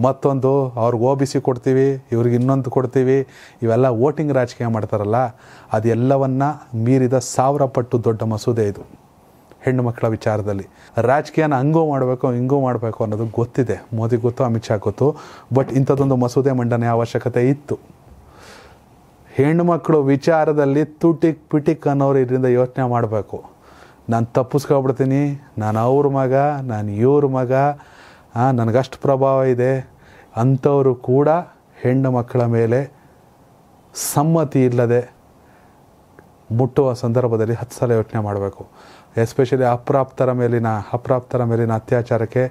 ಮತ್ತೊಂದು ಅವ್ರಿಗೆ ಒ ಬಿ ಸಿ ಕೊಡ್ತೀವಿ ಇವ್ರಿಗೆ ಇನ್ನೊಂದು ಕೊಡ್ತೀವಿ ಇವೆಲ್ಲ ವೋಟಿಂಗ್ ರಾಜಕೀಯ ಮಾಡ್ತಾರಲ್ಲ ಅದೆಲ್ಲವನ್ನು ಮೀರಿದ ಸಾವಿರ ಪಟ್ಟು ದೊಡ್ಡ ಮಸೂದೆ ಇದು ಹೆಣ್ಣು ಮಕ್ಕಳ ವಿಚಾರದಲ್ಲಿ ರಾಜಕೀಯನ ಹಂಗೋ ಮಾಡಬೇಕು ಹಿಂಗೋ ಮಾಡಬೇಕು ಅನ್ನೋದು ಗೊತ್ತಿದೆ ಮೋದಿ ಗೊತ್ತು ಅಮಿತ್ ಶಾ ಗೊತ್ತು ಬಟ್ ಇಂಥದ್ದೊಂದು ಮಸೂದೆ ಮಂಡನೆ ಅವಶ್ಯಕತೆ ಇತ್ತು ಹೆಣ್ಣು ಮಕ್ಕಳು ವಿಚಾರದಲ್ಲಿ ತುಟಿಕ್ ಪಿಟಿಕ್ ಅನ್ನೋರು ಇದರಿಂದ ಯೋಚನೆ ಮಾಡಬೇಕು ನಾನು ತಪ್ಪಿಸ್ಕೊಬಿಡ್ತೀನಿ ನಾನು ಅವ್ರ ಮಗ ನಾನು ಇವ್ರ ಮಗ ನನಗಷ್ಟು ಪ್ರಭಾವ ಇದೆ ಅಂಥವರು ಕೂಡ ಹೆಣ್ಣು ಮಕ್ಕಳ ಮೇಲೆ ಸಮ್ಮತಿ ಇಲ್ಲದೆ ಮುಟ್ಟುವ ಸಂದರ್ಭದಲ್ಲಿ ಹತ್ತು ಸಲ ಯೋಚನೆ ಮಾಡಬೇಕು ಎಸ್ಪೆಷಲಿ ಅಪ್ರಾಪ್ತರ ಮೇಲಿನ ಅಪ್ರಾಪ್ತರ ಮೇಲಿನ ಅತ್ಯಾಚಾರಕ್ಕೆ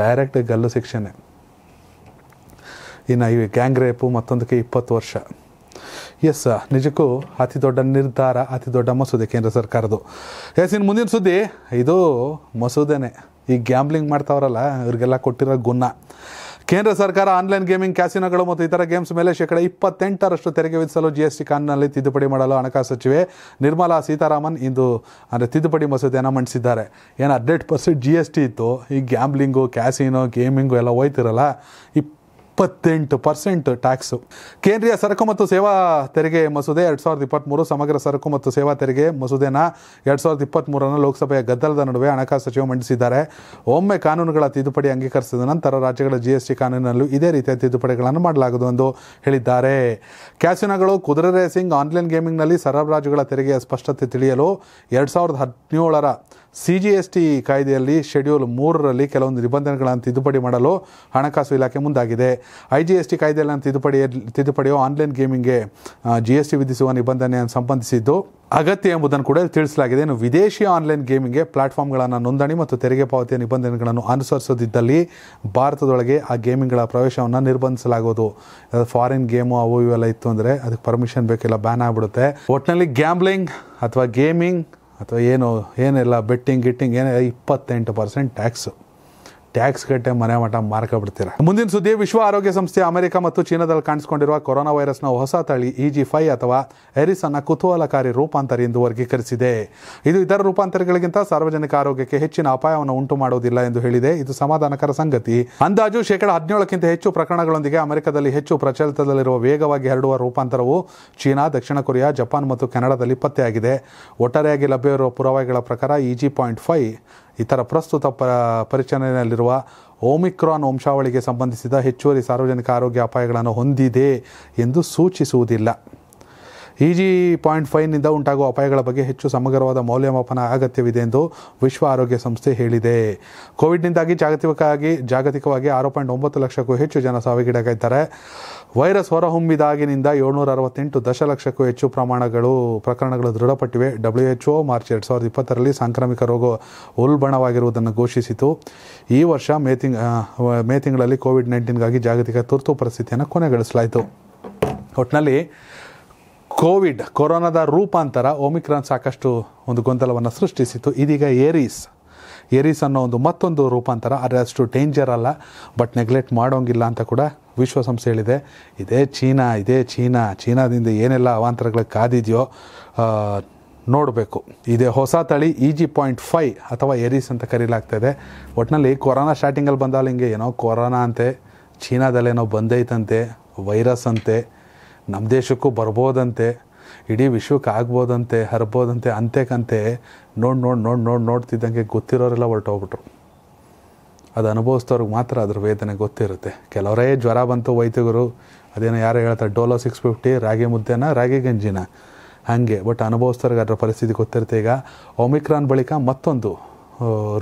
ಡೈರೆಕ್ಟ್ ಗಲ್ಲು ಶಿಕ್ಷೆನೆ ಇನ್ನು ಈ ಗ್ಯಾಂಗ್ ರೇಪು ಮತ್ತೊಂದಕ್ಕೆ ಇಪ್ಪತ್ತು ವರ್ಷ ಎಸ್ ನಿಜಕ್ಕೂ ಅತಿ ದೊಡ್ಡ ನಿರ್ಧಾರ ಅತಿ ದೊಡ್ಡ ಮಸೂದೆ ಕೇಂದ್ರ ಸರ್ಕಾರದ್ದು ಎಸ್ ಇನ್ನು ಮುಂದಿನ ಸುದ್ದಿ ಇದು ಮಸೂದೆನೇ ಈ ಗ್ಯಾಂಬ್ಲಿಂಗ್ ಮಾಡ್ತಾವ್ರಲ್ಲ ಇವ್ರಿಗೆಲ್ಲ ಕೊಟ್ಟಿರೋ ಗುಣ ಕೇಂದ್ರ ಸರ್ಕಾರ ಆನ್ಲೈನ್ ಗೇಮಿಂಗ್ ಕ್ಯಾಸಿನೋಗಳು ಮತ್ತು ಇತರ ಗೇಮ್ಸ್ ಮೇಲೆ ಶೇಕಡ ಇಪ್ಪತ್ತೆಂಟರಷ್ಟು ತೆರಿಗೆ ವಿಧಿಸಲು ಜಿಎಸ್ಟಿ ಕಾನೂನಿನಲ್ಲಿ ತಿದ್ದುಪಡಿ ಮಾಡಲು ಹಣಕಾಸು ಸಚಿವೆ ನಿರ್ಮಲಾ ಸೀತಾರಾಮನ್ ಇಂದು ಅಂದರೆ ತಿದ್ದುಪಡಿ ಮಸೂದೆಯನ್ನು ಮಂಡಿಸಿದ್ದಾರೆ ಏನು ಹದಿನೆಂಟು ಪರ್ಸೆಂಟ್ ಜಿ ಎಸ್ ಟಿ ಇತ್ತು ಈ ಗ್ಯಾಂಬ್ಲಿಂಗು ಕ್ಯಾಸಿನೋ ಗೇಮಿಂಗು ಎಲ್ಲ ಹೋಯ್ತಿರಲ್ಲ ಇಪ್ ಇಪ್ಪತ್ತೆಂಟು ಪರ್ಸೆಂಟ್ ಟ್ಯಾಕ್ಸು ಕೇಂದ್ರೀಯ ಸರಕು ಮತ್ತು ಸೇವಾ ತೆರಿಗೆ ಮಸೂದೆ ಎರಡು ಸಾವಿರದ ಇಪ್ಪತ್ತ್ಮೂರು ಸಮಗ್ರ ಸರಕು ಮತ್ತು ಸೇವಾ ತೆರಿಗೆ ಮಸೂದೆನ ಎರಡು ಸಾವಿರದ ಇಪ್ಪತ್ತ್ಮೂರನ್ನು ಲೋಕಸಭೆಯ ಗದ್ದಲದ ನಡುವೆ ಹಣಕಾಸು ಸಚಿವ ಮಂಡಿಸಿದ್ದಾರೆ ಒಮ್ಮೆ ಕಾನೂನುಗಳ ತಿದ್ದುಪಡಿ ಅಂಗೀಕರಿಸಿದ ನಂತರ ರಾಜ್ಯಗಳ ಜಿ ಎಸ್ ಟಿ ಕಾನೂನಿನಲ್ಲೂ ಇದೇ ರೀತಿಯ ತಿದ್ದುಪಡಿಗಳನ್ನು ಮಾಡಲಾಗುವುದು ಎಂದು ಹೇಳಿದ್ದಾರೆ ಕ್ಯಾಸಿನೋಗಳು ಕುದುರೆ ರೇಸಿಂಗ್ ಆನ್ಲೈನ್ ಗೇಮಿಂಗ್ನಲ್ಲಿ ಸರಬರಾಜುಗಳ ತೆರಿಗೆಯ ಸ್ಪಷ್ಟತೆ ತಿಳಿಯಲು ಎರಡು ಸಾವಿರದ ಹದಿನೇಳರ ಸಿ ಜಿ ಎಸ್ ಟಿ ಕಾಯ್ದೆಯಲ್ಲಿ ಶೆಡ್ಯೂಲ್ ಮೂರರಲ್ಲಿ ಕೆಲವೊಂದು ನಿಬಂಧನೆಗಳನ್ನು ತಿದ್ದುಪಡಿ ಮಾಡಲು ಹಣಕಾಸು ಇಲಾಖೆ ಮುಂದಾಗಿದೆ ಐ ಜಿ ಎಸ್ ಟಿ ಕಾಯ್ದೆಯಲ್ಲಿ ತಿದ್ದುಪಡಿ ತಿದ್ದುಪಡಿಯು ಆನ್ಲೈನ್ ಗೇಮಿಂಗ್ಗೆ ಜಿ ಎಸ್ ಟಿ ವಿಧಿಸುವ ನಿಬಂಧನೆಯನ್ನು ಸಂಬಂಧಿಸಿದ್ದು ಅಗತ್ಯ ಎಂಬುದನ್ನು ಕೂಡ ತಿಳಿಸಲಾಗಿದೆ ಇನ್ನು ವಿದೇಶಿ ಆನ್ಲೈನ್ ಗೇಮಿಂಗ್ಗೆ ಪ್ಲಾಟ್ಫಾರ್ಮ್ಗಳನ್ನು ನೋಂದಣಿ ಮತ್ತು ತೆರಿಗೆ ಪಾವತಿಯ ನಿಬಂಧನೆಗಳನ್ನು ಅನುಸರಿಸದಿದ್ದಲ್ಲಿ ಭಾರತದೊಳಗೆ ಆ ಗೇಮಿಂಗ್ಗಳ ಪ್ರವೇಶವನ್ನು ನಿರ್ಬಂಧಿಸಲಾಗುವುದು ಫಾರಿನ್ ಗೇಮು ಅವು ಇವೆಲ್ಲ ಇತ್ತು ಅಂದರೆ ಅದಕ್ಕೆ ಪರ್ಮಿಷನ್ ಬೇಕಿಲ್ಲ ಬ್ಯಾನ್ ಆಗಿಬಿಡುತ್ತೆ ಒಟ್ಟಿನಲ್ಲಿ ಗ್ಯಾಂಬ್ಲಿಂಗ್ ಅಥವಾ ಗೇಮಿಂಗ್ ಅಥವಾ ಏನು ಏನೆಲ್ಲ ಬೆಟ್ಟಿಂಗ್ ಗಿಟ್ಟಿಂಗ್ ಏನೇ ಇಪ್ಪತ್ತೆಂಟು ಪರ್ಸೆಂಟ್ ಟ್ಯಾಕ್ಸು ಟ್ಯಾಕ್ಸ್ ಕಟ್ಟೆ ಮನೆ ಮಠ ಮಾರ್ಕಬಿಡ್ತೀರಾ ಮುಂದಿನ ಸುದ್ದಿ ವಿಶ್ವ ಆರೋಗ್ಯ ಸಂಸ್ಥೆ ಅಮೆರಿಕ ಮತ್ತು ಚೀನಾದಲ್ಲಿ ಕಾಣಿಸಿಕೊಂಡಿರುವ ಕೊರೋನಾ ವೈರಸ್ನ ಹೊಸ ತಳಿ ಇಜಿ e ಫೈ ಅಥವಾ ಎರಿಸ್ ಅನ್ನ ಕುತೂಹಲಕಾರಿ ರೂಪಾಂತರಿ ಎಂದು ವರ್ಗೀಕರಿಸಿದೆ ಇದು ಇತರ ರೂಪಾಂತರಿಗಳಿಗಿಂತ ಸಾರ್ವಜನಿಕ ಆರೋಗ್ಯಕ್ಕೆ ಹೆಚ್ಚಿನ ಅಪಾಯವನ್ನು ಉಂಟು ಮಾಡುವುದಿಲ್ಲ ಎಂದು ಹೇಳಿದೆ ಇದು ಸಮಾಧಾನಕರ ಸಂಗತಿ ಅಂದಾಜು ಶೇಕಡ ಹದಿನೇಳಕ್ಕಿಂತ ಹೆಚ್ಚು ಪ್ರಕರಣಗಳೊಂದಿಗೆ ಅಮೆರಿಕದಲ್ಲಿ ಹೆಚ್ಚು ಪ್ರಚಲಿತದಲ್ಲಿರುವ ವೇಗವಾಗಿ ಹರಡುವ ರೂಪಾಂತರವು ಚೀನಾ ದಕ್ಷಿಣ ಕೊರಿಯಾ ಜಪಾನ್ ಮತ್ತು ಕೆನಡಾದಲ್ಲಿ ಪತ್ತೆಯಾಗಿದೆ ಒಟ್ಟಾರೆಯಾಗಿ ಲಭ್ಯವಿರುವ ಪುರಾವೆಗಳ ಪ್ರಕಾರ ಇಜಿ ಪಾಯಿಂಟ್ ಫೈವ್ ಇತರ ಪ್ರಸ್ತುತ ಪ ಪರಿಚಲನೆಯಲ್ಲಿರುವ ಓಮಿಕ್ರಾನ್ ವಂಶಾವಳಿಗೆ ಸಂಬಂಧಿಸಿದ ಹೆಚ್ಚುವರಿ ಸಾರ್ವಜನಿಕ ಆರೋಗ್ಯ ಅಪಾಯಗಳನ್ನು ಹೊಂದಿದೆ ಎಂದು ಸೂಚಿಸುವುದಿಲ್ಲ ಇ ಜಿ ಪಾಯಿಂಟ್ ಫೈವ್ನಿಂದ ಉಂಟಾಗುವ ಅಪಾಯಗಳ ಬಗ್ಗೆ ಹೆಚ್ಚು ಸಮಗ್ರವಾದ ಮೌಲ್ಯಮಾಪನ ಅಗತ್ಯವಿದೆ ಎಂದು ವಿಶ್ವ ಆರೋಗ್ಯ ಸಂಸ್ಥೆ ಹೇಳಿದೆ ಕೋವಿಡ್ನಿಂದಾಗಿ ಜಾಗತಿಕವಾಗಿ ಜಾಗತಿಕವಾಗಿ ಆರು ಪಾಯಿಂಟ್ ಒಂಬತ್ತು ಲಕ್ಷಕ್ಕೂ ಹೆಚ್ಚು ಜನ ಸಾವಿಗೀಡಾಗಿದ್ದಾರೆ ವೈರಸ್ ಹೊರಹೊಮ್ಮಿದಾಗಿನಿಂದ ಏಳ್ನೂರ ಅರವತ್ತೆಂಟು ದಶಲಕ್ಷಕ್ಕೂ ಹೆಚ್ಚು ಪ್ರಮಾಣಗಳು ಪ್ರಕರಣಗಳು ದೃಢಪಟ್ಟಿವೆ ಡಬ್ಲ್ಯೂ ಎಚ್ ಮಾರ್ಚ್ ಎರಡು ಸಾವಿರದ ಇಪ್ಪತ್ತರಲ್ಲಿ ಸಾಂಕ್ರಾಮಿಕ ರೋಗ ಉಲ್ಬಣವಾಗಿರುವುದನ್ನು ಘೋಷಿಸಿತು ಈ ವರ್ಷ ಮೇ ತಿಂಗ್ ಮೇ ತಿಂಗಳಲ್ಲಿ ಕೋವಿಡ್ ನೈನ್ಟೀನ್ಗಾಗಿ ಜಾಗತಿಕ ತುರ್ತು ಪರಿಸ್ಥಿತಿಯನ್ನು ಕೊನೆಗೊಳಿಸಲಾಯಿತು ಒಟ್ಟಿನಲ್ಲಿ ಕೋವಿಡ್ ಕೊರೋನಾದ ರೂಪಾಂತರ ಒಮಿಕ್ರಾನ್ ಸಾಕಷ್ಟು ಒಂದು ಗೊಂದಲವನ್ನು ಸೃಷ್ಟಿಸಿತು ಇದೀಗ ಏರೀಸ್ ಏರೀಸ್ ಅನ್ನೋ ಒಂದು ಮತ್ತೊಂದು ರೂಪಾಂತರ ಆದರೆ ಅಷ್ಟು ಡೇಂಜರ್ ಅಲ್ಲ ಬಟ್ ನೆಗ್ಲೆಕ್ಟ್ ಮಾಡೋಂಗಿಲ್ಲ ಅಂತ ಕೂಡ ವಿಶ್ವಸಂಸ್ಥೆ ಹೇಳಿದೆ ಇದೇ ಚೀನಾ ಇದೇ ಚೀನಾ ಚೀನಾದಿಂದ ಏನೆಲ್ಲ ಅವಾಂತರಗಳಿಗೆ ಕಾದಿದೆಯೋ ನೋಡಬೇಕು ಇದೇ ಹೊಸ ತಳಿ ಇ ಜಿ ಪಾಯಿಂಟ್ ಫೈ ಅಥವಾ ಏರೀಸ್ ಅಂತ ಕರೀಲಾಗ್ತದೆ ಒಟ್ಟಿನಲ್ಲಿ ಕೊರೋನಾ ಸ್ಟಾರ್ಟಿಂಗಲ್ಲಿ ಬಂದಾಗ ಹಿಂಗೆ ಏನೋ ಕೊರೋನಾ ಅಂತೆ ಚೀನಾದಲ್ಲೇನೋ ಬಂದೈತಂತೆ ವೈರಸ್ ಅಂತೆ ನಮ್ಮ ದೇಶಕ್ಕೂ ಬರ್ಬೋದಂತೆ ಇಡೀ ವಿಶ್ವಕ್ಕೆ ಆಗ್ಬೋದಂತೆ ಹರ್ಬೋದಂತೆ ಅಂತೆಕಂತೆ ನೋಡಿ ನೋಡಿ ನೋಡಿ ನೋಡಿ ನೋಡ್ತಿದ್ದಂಗೆ ಗೊತ್ತಿರೋರೆಲ್ಲ ಹೊರಟೋಗ್ಬಿಟ್ರು ಅದು ಅನುಭವಿಸ್ತವ್ರಿಗೆ ಮಾತ್ರ ಅದ್ರ ವೇದನೆ ಗೊತ್ತಿರುತ್ತೆ ಕೆಲವರೇ ಜ್ವರ ಬಂತು ವೈದ್ಯಗರು ಅದೇನೋ ಯಾರು ಹೇಳ್ತಾರೆ ಡೋಲೋ ಸಿಕ್ಸ್ ಫಿಫ್ಟಿ ರಾಗಿ ಮುದ್ದೆನ ರಾಗಿ ಗಂಜಿನ ಹಾಗೆ ಬಟ್ ಅನುಭವಿಸ್ತವ್ರಿಗೆ ಅದರ ಪರಿಸ್ಥಿತಿ ಗೊತ್ತಿರುತ್ತೆ ಈಗ ಒಮಿಕ್ರಾನ್ ಬಳಿಕ ಮತ್ತೊಂದು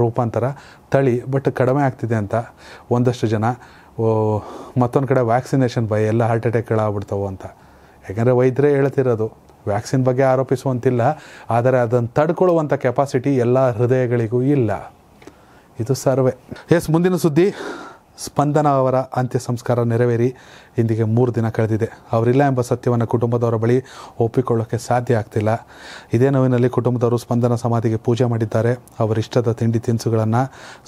ರೂಪಾಂತರ ತಳಿ ಬಟ್ ಕಡಿಮೆ ಆಗ್ತಿದೆ ಅಂತ ಒಂದಷ್ಟು ಜನ ಮತ್ತೊಂದು ಕಡೆ ವ್ಯಾಕ್ಸಿನೇಷನ್ ಭಯ ಎಲ್ಲ ಹಾರ್ಟ್ ಅಟ್ಯಾಕ್ ಅಂತ ಯಾಕೆಂದರೆ ವೈದ್ಯರೇ ಹೇಳ್ತಿರೋದು ವ್ಯಾಕ್ಸಿನ್ ಬಗ್ಗೆ ಆರೋಪಿಸುವಂತಿಲ್ಲ ಆದರೆ ಅದನ್ನು ತಡ್ಕೊಳ್ಳುವಂಥ ಕೆಪಾಸಿಟಿ ಎಲ್ಲ ಹೃದಯಗಳಿಗೂ ಇಲ್ಲ ಇದು ಸರ್ವೆ ಎಸ್ ಮುಂದಿನ ಸುದ್ದಿ ಸ್ಪಂದನ ಅವರ ಅಂತ್ಯ ಸಂಸ್ಕಾರ ನೆರವೇರಿ ಇಂದಿಗೆ ಮೂರು ದಿನ ಕಳೆದಿದೆ ಅವರಿಲ್ಲ ಎಂಬ ಸತ್ಯವನ್ನು ಕುಟುಂಬದವರ ಬಳಿ ಒಪ್ಪಿಕೊಳ್ಳೋಕ್ಕೆ ಸಾಧ್ಯ ಆಗ್ತಿಲ್ಲ ಇದೇ ನೋವಿನಲ್ಲಿ ಕುಟುಂಬದವರು ಸ್ಪಂದನ ಸಮಾಧಿಗೆ ಪೂಜೆ ಮಾಡಿದ್ದಾರೆ ಅವರಿಷ್ಟದ ತಿಂಡಿ ತಿನಿಸುಗಳನ್ನು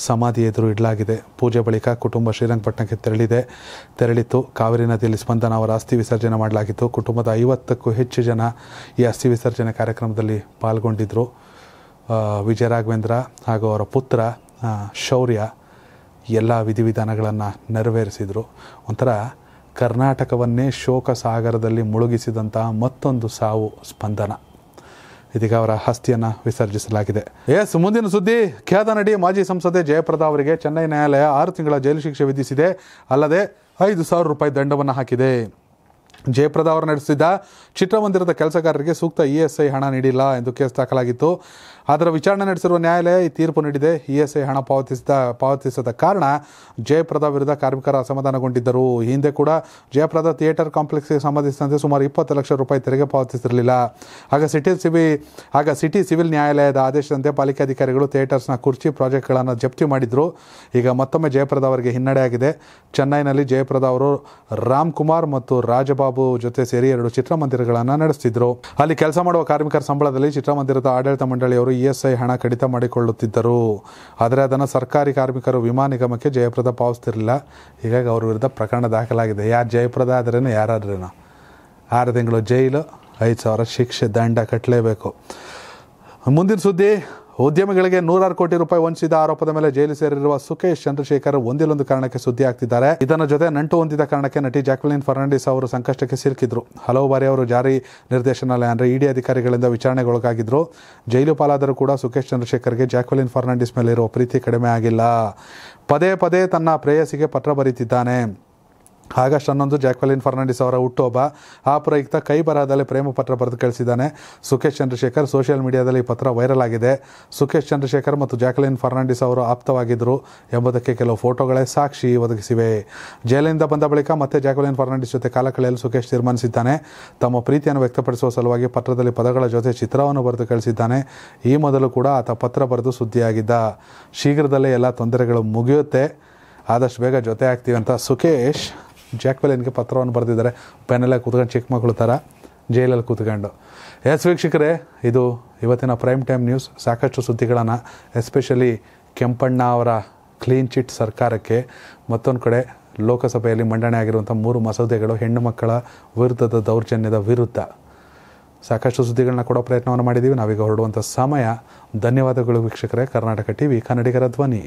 ಸಮಾಧಿ ಎದುರು ಇಡಲಾಗಿದೆ ಪೂಜೆ ಬಳಿಕ ಕುಟುಂಬ ಶ್ರೀರಂಗಪಟ್ಟಣಕ್ಕೆ ತೆರಳಿದೆ ತೆರಳಿತು ಕಾವೇರಿ ನದಿಯಲ್ಲಿ ಸ್ಪಂದನ ಅವರ ಅಸ್ಥಿ ವಿಸರ್ಜನೆ ಮಾಡಲಾಗಿತ್ತು ಕುಟುಂಬದ ಐವತ್ತಕ್ಕೂ ಹೆಚ್ಚು ಜನ ಈ ಅಸ್ಥಿ ವಿಸರ್ಜನೆ ಕಾರ್ಯಕ್ರಮದಲ್ಲಿ ಪಾಲ್ಗೊಂಡಿದ್ದರು ವಿಜಯ ರಾಘವೇಂದ್ರ ಹಾಗೂ ಅವರ ಪುತ್ರ ಶೌರ್ಯ ಎಲ್ಲ ವಿಧಿವಿಧಾನಗಳನ್ನು ನೆರವೇರಿಸಿದರು ಒಂಥರ ಕರ್ನಾಟಕವನ್ನೇ ಶೋಕ ಸಾಗರದಲ್ಲಿ ಮುಳುಗಿಸಿದಂತಹ ಮತ್ತೊಂದು ಸಾವು ಸ್ಪಂದನ ಇದೀಗ ಅವರ ಹಸ್ತಿಯನ್ನು ವಿಸರ್ಜಿಸಲಾಗಿದೆ ಎಸ್ ಮುಂದಿನ ಸುದ್ದಿ ಖ್ಯಾತ ನಡಿ ಮಾಜಿ ಸಂಸದೆ ಜಯಪ್ರದ ಅವರಿಗೆ ಚೆನ್ನೈ ನ್ಯಾಯಾಲಯ ಆರು ತಿಂಗಳ ಜೈಲು ಶಿಕ್ಷೆ ವಿಧಿಸಿದೆ ಅಲ್ಲದೆ ಐದು ಸಾವಿರ ರೂಪಾಯಿ ದಂಡವನ್ನು ಹಾಕಿದೆ ಜಯಪ್ರದಾ ಅವರು ನಡೆಸಿದ್ದ ಚಿತ್ರಮಂದಿರದ ಕೆಲಸಗಾರರಿಗೆ ಸೂಕ್ತ ಇ ಎಸ್ ಐ ಹಣ ನೀಡಿಲ್ಲ ಎಂದು ಕೇಸ್ ದಾಖಲಾಗಿತ್ತು ಆದರೆ ವಿಚಾರಣೆ ನಡೆಸಿರುವ ನ್ಯಾಯಾಲಯ ಈ ತೀರ್ಪು ನೀಡಿದೆ ಇ ಐ ಹಣ ಪಾವತಿಸಿದ ಪಾವತಿಸದ ಕಾರಣ ಜಯಪ್ರದ ವಿರುದ್ಧ ಕಾರ್ಮಿಕರು ಅಸಮಾಧಾನಗೊಂಡಿದ್ದರು ಈ ಹಿಂದೆ ಕೂಡ ಜಯಪ್ರದ ಥಿಯೇಟರ್ ಕಾಂಪ್ಲೆಕ್ಸ್ಗೆ ಸಂಬಂಧಿಸಿದಂತೆ ಸುಮಾರು ಇಪ್ಪತ್ತು ಲಕ್ಷ ರೂಪಾಯಿ ತೆರಿಗೆ ಪಾವತಿಸಿರಲಿಲ್ಲ ಆಗ ಸಿಟಿ ಸಿವಿ ಆಗ ಸಿಟಿ ಸಿವಿಲ್ ನ್ಯಾಯಾಲಯದ ಆದೇಶದಂತೆ ಪಾಲಿಕೆ ಅಧಿಕಾರಿಗಳು ಥಿಯೇಟರ್ಸ್ನ ಕುರ್ಚಿ ಪ್ರಾಜೆಕ್ಟ್ಗಳನ್ನು ಜಪ್ತಿ ಮಾಡಿದ್ರು ಈಗ ಮತ್ತೊಮ್ಮೆ ಜಯಪ್ರದ ಅವರಿಗೆ ಹಿನ್ನಡೆಯಾಗಿದೆ ಚೆನ್ನೈನಲ್ಲಿ ಜಯಪ್ರದ ಅವರು ರಾಮ್ ಕುಮಾರ್ ಮತ್ತು ರಾಜಬಾಬು ಜೊತೆ ಸೇರಿ ಎರಡು ಚಿತ್ರಮಂದಿರಗಳನ್ನು ನಡೆಸ್ತಿದ್ರು ಅಲ್ಲಿ ಕೆಲಸ ಮಾಡುವ ಕಾರ್ಮಿಕರ ಸಂಬಳದಲ್ಲಿ ಚಿತ್ರಮಂದಿರದ ಆಡಳಿತ ಮಂಡಳಿಯವರು ಇ ಎಸ್ ಐ ಹಣ ಕಡಿತ ಮಾಡಿಕೊಳ್ಳುತ್ತಿದ್ದರು ಆದರೆ ಅದನ್ನು ಸರ್ಕಾರಿ ಕಾರ್ಮಿಕರು ವಿಮಾ ನಿಗಮಕ್ಕೆ ಜಯಪ್ರದ ಪಾವಿಸ್ತಿರಲಿಲ್ಲ ಹೀಗಾಗಿ ಅವ್ರ ವಿರುದ್ಧ ಪ್ರಕರಣ ದಾಖಲಾಗಿದೆ ಯಾರು ಜಯಪ್ರದ ಆದ್ರೇನು ಯಾರಾದ್ರೇನು ಆರು ತಿಂಗಳು ಜೈಲು ಐದು ಸಾವಿರ ಶಿಕ್ಷೆ ದಂಡ ಕಟ್ಟಲೇಬೇಕು ಮುಂದಿನ ಸುದ್ದಿ ಉದ್ಯಮಿಗಳಿಗೆ ನೂರಾರು ಕೋಟಿ ರೂಪಾಯಿ ವಂಚಿಸಿದ ಆರೋಪದ ಮೇಲೆ ಜೈಲು ಸೇರಿರುವ ಸುಖೇಶ್ ಚಂದ್ರಶೇಖರ್ ಒಂದಿಲ್ಲೊಂದು ಕಾರಣಕ್ಕೆ ಸುದ್ದಿ ಆಗ್ತಿದ್ದಾರೆ ಇದರ ಜೊತೆ ನಂಟು ಹೊಂದಿದ ಕಾರಣಕ್ಕೆ ನಟಿ ಜಾಕ್ವೆಲಿನ್ ಫರ್ನಾಂಡಿಸ್ ಅವರು ಸಂಕಷ್ಟಕ್ಕೆ ಸಿಲುಕಿದ್ರು ಹಲವು ಬಾರಿ ಅವರು ಜಾರಿ ನಿರ್ದೇಶನಾಲಯ ಅಂದರೆ ಇಡಿ ಅಧಿಕಾರಿಗಳಿಂದ ವಿಚಾರಣೆಗೊಳಗಾಗಿದ್ರು ಜೈಲು ಪಾಲಾದರೂ ಕೂಡ ಸುಖೇಶ್ ಚಂದ್ರಶೇಖರ್ಗೆ ಜಾಕ್ವೆಲಿನ್ ಫರ್ನಾಂಡಿಸ್ ಮೇಲೆ ಇರುವ ಪ್ರೀತಿ ಕಡಿಮೆ ಆಗಿಲ್ಲ ಪದೇ ಪದೇ ತನ್ನ ಪ್ರೇಯಸಿಗೆ ಪತ್ರ ಬರೀತಿದ್ದಾನೆ ಆಗಸ್ಟ್ ಹನ್ನೊಂದು ಜಾಕ್ವೆಲಿನ್ ಫರ್ನಾಂಡಿಸ್ ಅವರ ಹುಟ್ಟುಹಬ್ಬ ಆ ಪ್ರಯುಕ್ತ ಕೈ ಬರಹದಲ್ಲಿ ಪ್ರೇಮ ಪತ್ರ ಬರೆದು ಕಳಿಸಿದ್ದಾನೆ ಸುಖೇಶ್ ಚಂದ್ರಶೇಖರ್ ಸೋಷಿಯಲ್ ಮೀಡಿಯಾದಲ್ಲಿ ಈ ಪತ್ರ ವೈರಲ್ ಆಗಿದೆ ಸುಖೇಶ್ ಚಂದ್ರಶೇಖರ್ ಮತ್ತು ಜಾಕ್ವೆಲಿನ್ ಫರ್ನಾಂಡಿಸ್ ಅವರು ಆಪ್ತವಾಗಿದ್ದರು ಎಂಬುದಕ್ಕೆ ಕೆಲವು ಫೋಟೋಗಳೇ ಸಾಕ್ಷಿ ಒದಗಿಸಿವೆ ಜೈಲಿನಿಂದ ಬಂದ ಬಳಿಕ ಮತ್ತೆ ಜಾಕ್ವೆಲಿನ್ ಫರ್ನಾಂಡಿಸ್ ಜೊತೆ ಕಾಲ ಕಳೆಯಲು ಸುಖೇಶ್ ತೀರ್ಮಾನಿಸಿದ್ದಾನೆ ತಮ್ಮ ಪ್ರೀತಿಯನ್ನು ವ್ಯಕ್ತಪಡಿಸುವ ಸಲುವಾಗಿ ಪತ್ರದಲ್ಲಿ ಪದಗಳ ಜೊತೆ ಚಿತ್ರವನ್ನು ಬರೆದು ಕಳಿಸಿದ್ದಾನೆ ಈ ಮೊದಲು ಕೂಡ ಆತ ಪತ್ರ ಬರೆದು ಸುದ್ದಿಯಾಗಿದ್ದ ಶೀಘ್ರದಲ್ಲೇ ಎಲ್ಲ ತೊಂದರೆಗಳು ಮುಗಿಯುತ್ತೆ ಆದಷ್ಟು ಬೇಗ ಜೊತೆ ಆಗ್ತೀವಿ ಅಂತ ಸುಖೇಶ್ ಜಾಕ್ ಎನ್ಗೆ ಪತ್ರವನ್ನು ಬರೆದಿದ್ದಾರೆ ಪ್ಯಾನೆಲ್ಲ ಕೂತ್ಕೊಂಡು ಚೆಕ್ ಮಾಡ್ಕೊಳ್ತಾರೆ ಜೈಲಲ್ಲಿ ಕೂತ್ಕೊಂಡು ಎಸ್ ವೀಕ್ಷಕರೇ ಇದು ಇವತ್ತಿನ ಪ್ರೈಮ್ ಟೈಮ್ ನ್ಯೂಸ್ ಸಾಕಷ್ಟು ಸುದ್ದಿಗಳನ್ನು ಎಸ್ಪೆಷಲಿ ಕೆಂಪಣ್ಣ ಅವರ ಕ್ಲೀನ್ ಚಿಟ್ ಸರ್ಕಾರಕ್ಕೆ ಮತ್ತೊಂದು ಕಡೆ ಲೋಕಸಭೆಯಲ್ಲಿ ಮಂಡನೆ ಆಗಿರುವಂಥ ಮೂರು ಮಸೂದೆಗಳು ಹೆಣ್ಣು ಮಕ್ಕಳ ವಿರುದ್ಧದ ದೌರ್ಜನ್ಯದ ವಿರುದ್ಧ ಸಾಕಷ್ಟು ಸುದ್ದಿಗಳನ್ನ ಕೊಡೋ ಪ್ರಯತ್ನವನ್ನು ಮಾಡಿದ್ದೀವಿ ನಾವೀಗ ಹೊರಡುವಂಥ ಸಮಯ ಧನ್ಯವಾದಗಳು ವೀಕ್ಷಕರೇ ಕರ್ನಾಟಕ ಟಿ ವಿ ಕನ್ನಡಿಗರ ಧ್ವನಿ